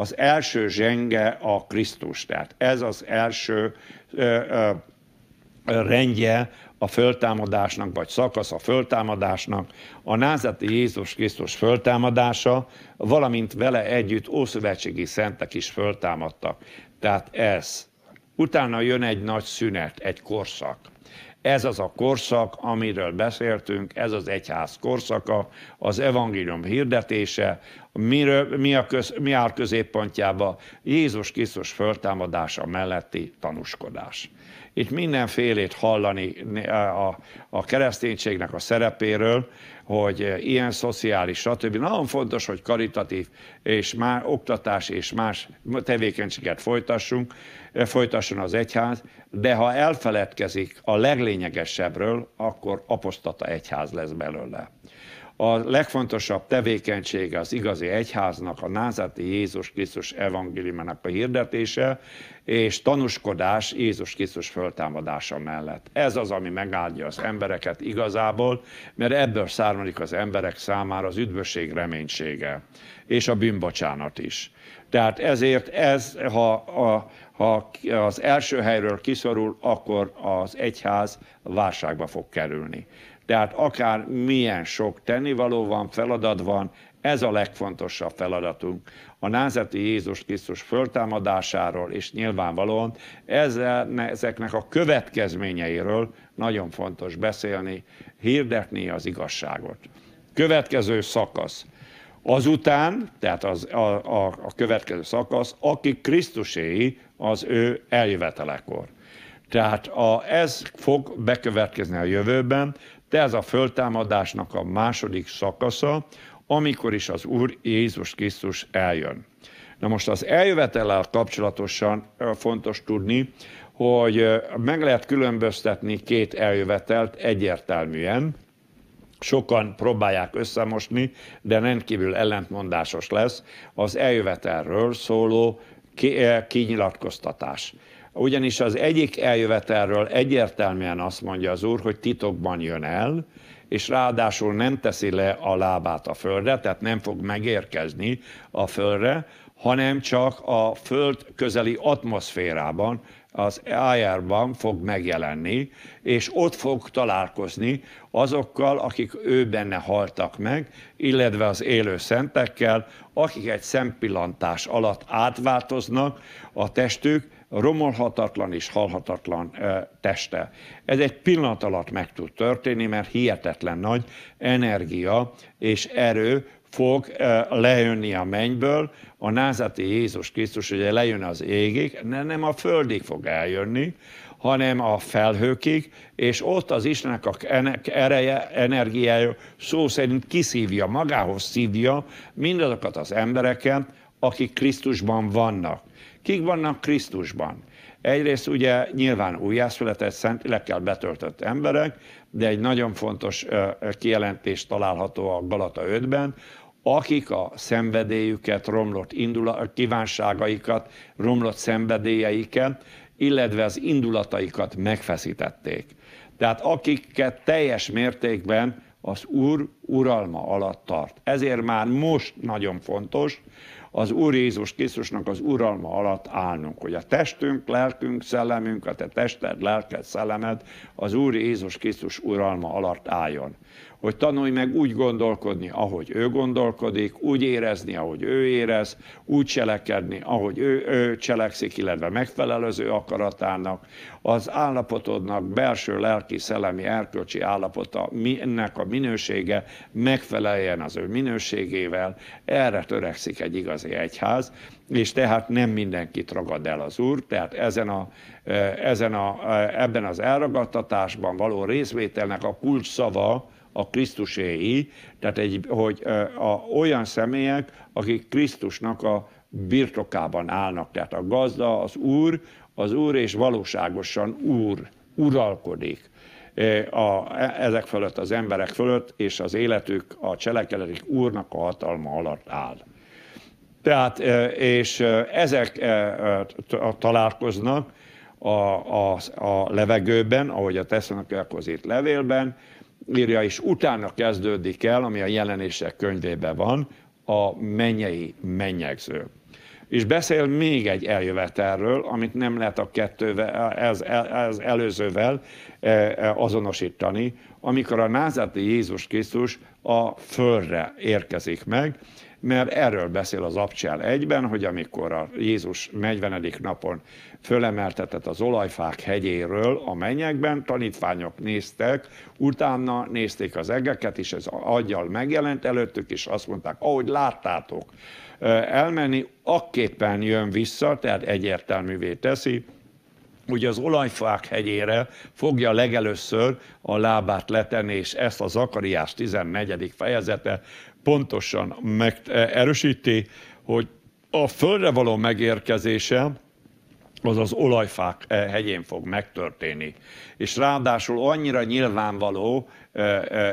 az első zsenge a Krisztus. Tehát ez az első ö, ö, rendje a föltámadásnak, vagy szakasz a föltámadásnak, a názati Jézus Krisztus föltámadása, valamint vele együtt ószövetségi szentek is föltámadtak. Tehát ez. Utána jön egy nagy szünet, egy korszak. Ez az a korszak, amiről beszéltünk, ez az egyház korszaka, az evangélium hirdetése, miről, mi, a köz, mi áll középpontjába? Jézus Krisztus föltámadása melletti tanúskodás. Itt mindenfélét hallani a, a kereszténységnek a szerepéről, hogy ilyen szociális, stb. Nagyon fontos, hogy karitatív és már oktatás és más tevékenységet folytassunk, eh, folytasson az egyház, de ha elfeledkezik a leglényegesebbről, akkor apostata egyház lesz belőle. A legfontosabb tevékenysége az igazi egyháznak, a názati Jézus Krisztus evangéliumának a hirdetése, és tanúskodás Jézus Krisztus föltámadása mellett. Ez az, ami megáldja az embereket igazából, mert ebből származik az emberek számára az üdvösség reménysége, és a bűnbocsánat is. Tehát ezért ez, ha, a, ha az első helyről kiszorul, akkor az egyház válságba fog kerülni. Tehát akár milyen sok tennivaló van, feladat van, ez a legfontosabb feladatunk. A názati Jézus Krisztus föltámadásáról, és nyilvánvalóan ezzel, ezeknek a következményeiről nagyon fontos beszélni, hirdetni az igazságot. Következő szakasz. Azután, tehát az, a, a, a következő szakasz, aki Krisztuséi az ő eljövetelekor. Tehát a, ez fog bekövetkezni a jövőben, de ez a föltámadásnak a második szakasza, amikor is az Úr Jézus Krisztus eljön. Na most az eljövetellel kapcsolatosan fontos tudni, hogy meg lehet különböztetni két eljövetelt egyértelműen. Sokan próbálják összemosni, de rendkívül ellentmondásos lesz az eljövetelről szóló kinyilatkoztatás. Ugyanis az egyik eljövetelről egyértelműen azt mondja az úr, hogy titokban jön el, és ráadásul nem teszi le a lábát a földre, tehát nem fog megérkezni a földre, hanem csak a föld közeli atmoszférában, az IR-ban fog megjelenni, és ott fog találkozni azokkal, akik ő benne haltak meg, illetve az élő szentekkel, akik egy szempillantás alatt átváltoznak a testük, romolhatatlan és halhatatlan teste. Ez egy pillanat alatt meg tud történni, mert hihetetlen nagy energia és erő fog lejönni a mennyből, a názati Jézus Krisztus ugye lejön az égig, nem a földig fog eljönni, hanem a felhőkig, és ott az Istennek a ereje, energiája szó szerint kiszívja, magához szívja mindazokat az embereket, akik Krisztusban vannak. Kik vannak Krisztusban? Egyrészt ugye nyilván újjászületett, kell betöltött emberek, de egy nagyon fontos kijelentés található a Galata 5-ben, akik a szenvedélyüket, romlott indula, kívánságaikat, romlott szenvedélyeiket, illetve az indulataikat megfeszítették. Tehát akiket teljes mértékben az Úr uralma alatt tart. Ezért már most nagyon fontos, az Úr Jézus Krisztusnak az uralma alatt állnunk, hogy a testünk, lelkünk, szellemünk, a te tested, lelked, szellemed az Úr Jézus Krisztus uralma alatt álljon hogy tanulj meg úgy gondolkodni, ahogy ő gondolkodik, úgy érezni, ahogy ő érez, úgy cselekedni, ahogy ő, ő cselekszik, illetve megfelelőző akaratának, az állapotodnak belső lelki, szellemi, erkölcsi állapota, ennek a minősége megfeleljen az ő minőségével, erre törekszik egy igazi egyház, és tehát nem mindenkit ragad el az Úr, tehát ezen a, ezen a, ebben az elragadtatásban való részvételnek a kulcs szava a Krisztuséi, tehát egy, hogy a, olyan személyek, akik Krisztusnak a birtokában állnak, tehát a gazda, az úr, az úr és valóságosan úr, uralkodik a, e, ezek fölött, az emberek fölött, és az életük, a cselekedetik úrnak a hatalma alatt áll. Tehát, és ezek találkoznak a, a, a levegőben, ahogy a tesznek itt levélben, írja, és utána kezdődik el, ami a jelenések könyvében van, a mennyei mennyegző. És beszél még egy eljövetelről, amit nem lehet a kettővel, ez, ez előzővel e, e, azonosítani, amikor a názati Jézus Krisztus a földre érkezik meg, mert erről beszél az Abcsel egyben, hogy amikor a Jézus 40. napon fölemeltetett az olajfák hegyéről a mennyekben, tanítványok néztek, utána nézték az egeket, és ez aggyal megjelent előttük, és azt mondták, ahogy láttátok elmenni, akképpen jön vissza, tehát egyértelművé teszi, hogy az olajfák hegyére fogja legelőször a lábát letenni, és ezt a Zakariás 14. fejezete pontosan meg, e, erősíti, hogy a földre való megérkezése az az olajfák e, hegyén fog megtörténni. És ráadásul annyira nyilvánvaló e,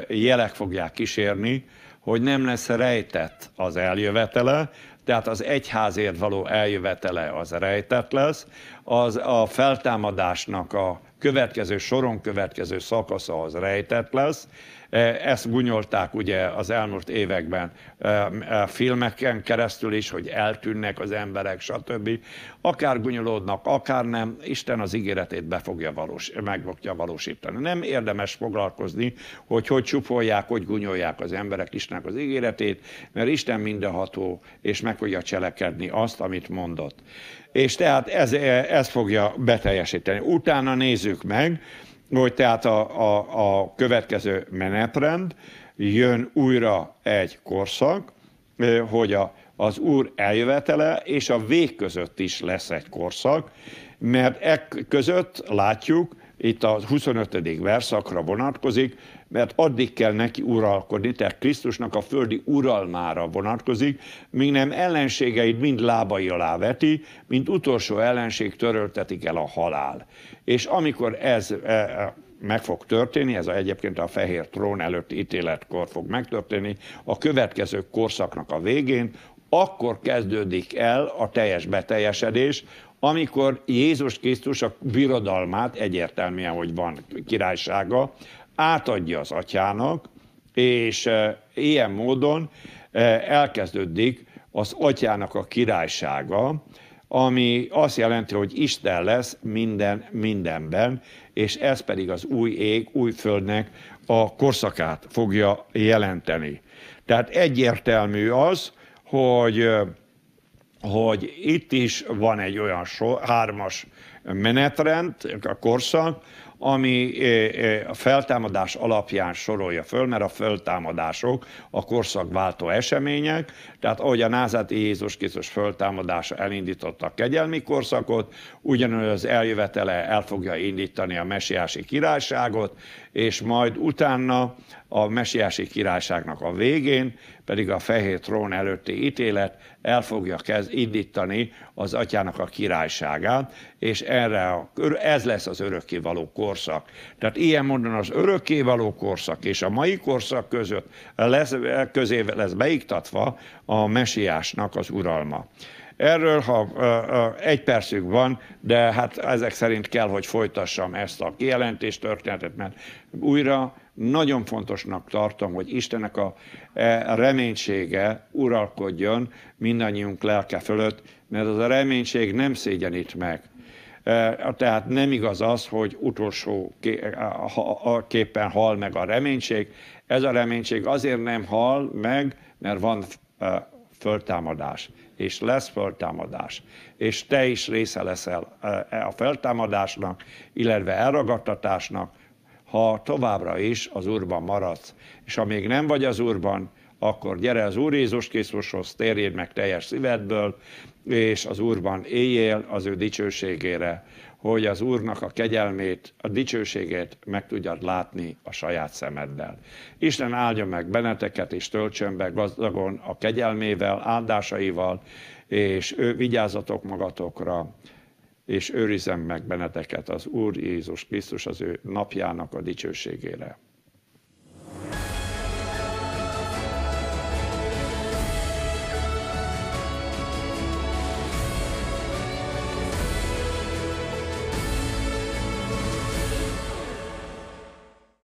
jelek fogják kísérni, hogy nem lesz rejtett az eljövetele, tehát az egyházért való eljövetele az rejtett lesz, az a feltámadásnak a következő soron következő szakasza az rejtett lesz, E, ezt gunyolták ugye az elmúlt években e, e, filmeken keresztül is, hogy eltűnnek az emberek, stb. Akár gunyolódnak, akár nem, Isten az ígéretét be fogja valós, meg fogja valósítani. Nem érdemes foglalkozni, hogy hogy csupolják, hogy gunyolják az emberek Istennek az ígéretét, mert Isten mindenható, és meg fogja cselekedni azt, amit mondott. És tehát ez, ez fogja beteljesíteni. Utána nézzük meg, hogy tehát a, a, a következő menetrend, jön újra egy korszak, hogy a, az Úr eljövetele és a vég között is lesz egy korszak, mert e között látjuk, itt a 25. verszakra vonatkozik, mert addig kell neki uralkodni, tehát Krisztusnak a földi uralmára vonatkozik, míg nem ellenségeid mind lábai alá veti, mint utolsó ellenség töröltetik el a halál. És amikor ez e, e, meg fog történni, ez a, egyébként a fehér trón előtt ítéletkor fog megtörténni, a következő korszaknak a végén, akkor kezdődik el a teljes beteljesedés, amikor Jézus Krisztus a birodalmát, egyértelműen, hogy van királysága, átadja az atyának, és e, ilyen módon e, elkezdődik az atyának a királysága, ami azt jelenti, hogy Isten lesz minden mindenben, és ez pedig az új ég, új földnek a korszakát fogja jelenteni. Tehát egyértelmű az, hogy, e, hogy itt is van egy olyan so, hármas menetrend, a korszak, ami eh, eh, a feltámadás alapján sorolja föl, mert a föltámadások a korszakváltó események, tehát ahogy a názáti Jézus Krisztus föltámadása elindította a kegyelmi korszakot, ugyanúgy az eljövetele el fogja indítani a mesiási királyságot, és majd utána a mesiási királyságnak a végén pedig a fehér trón előtti ítélet el fogja kezd indítani az atyának a királyságát, és erre a, ez lesz az örökkévaló korszak. Tehát ilyen mondan az örökkévaló korszak és a mai korszak között lesz, közé lesz beiktatva a mesiásnak az uralma. Erről, ha egy percük van, de hát ezek szerint kell, hogy folytassam ezt a kijelentést, történetet, mert újra nagyon fontosnak tartom, hogy Istennek a e, reménysége uralkodjon mindannyiunk lelke fölött, mert az a reménység nem szégyenít meg. E, tehát nem igaz az, hogy utolsó képpen hal meg a reménység. Ez a reménység azért nem hal meg, mert van e, föltámadás és lesz feltámadás, és te is része leszel e, e, a feltámadásnak, illetve elragadtatásnak, ha továbbra is az Úrban maradsz. És ha még nem vagy az Úrban, akkor gyere az Úr Jézus Krisztushoz, térjél meg teljes szívedből, és az Úrban éljél az ő dicsőségére hogy az Úrnak a kegyelmét, a dicsőségét meg tudjad látni a saját szemeddel. Isten áldja meg benneteket, és töltsön be gazdagon a kegyelmével, áldásaival, és ő vigyázzatok magatokra, és őrizzen meg benneteket az Úr Jézus Krisztus az ő napjának a dicsőségére.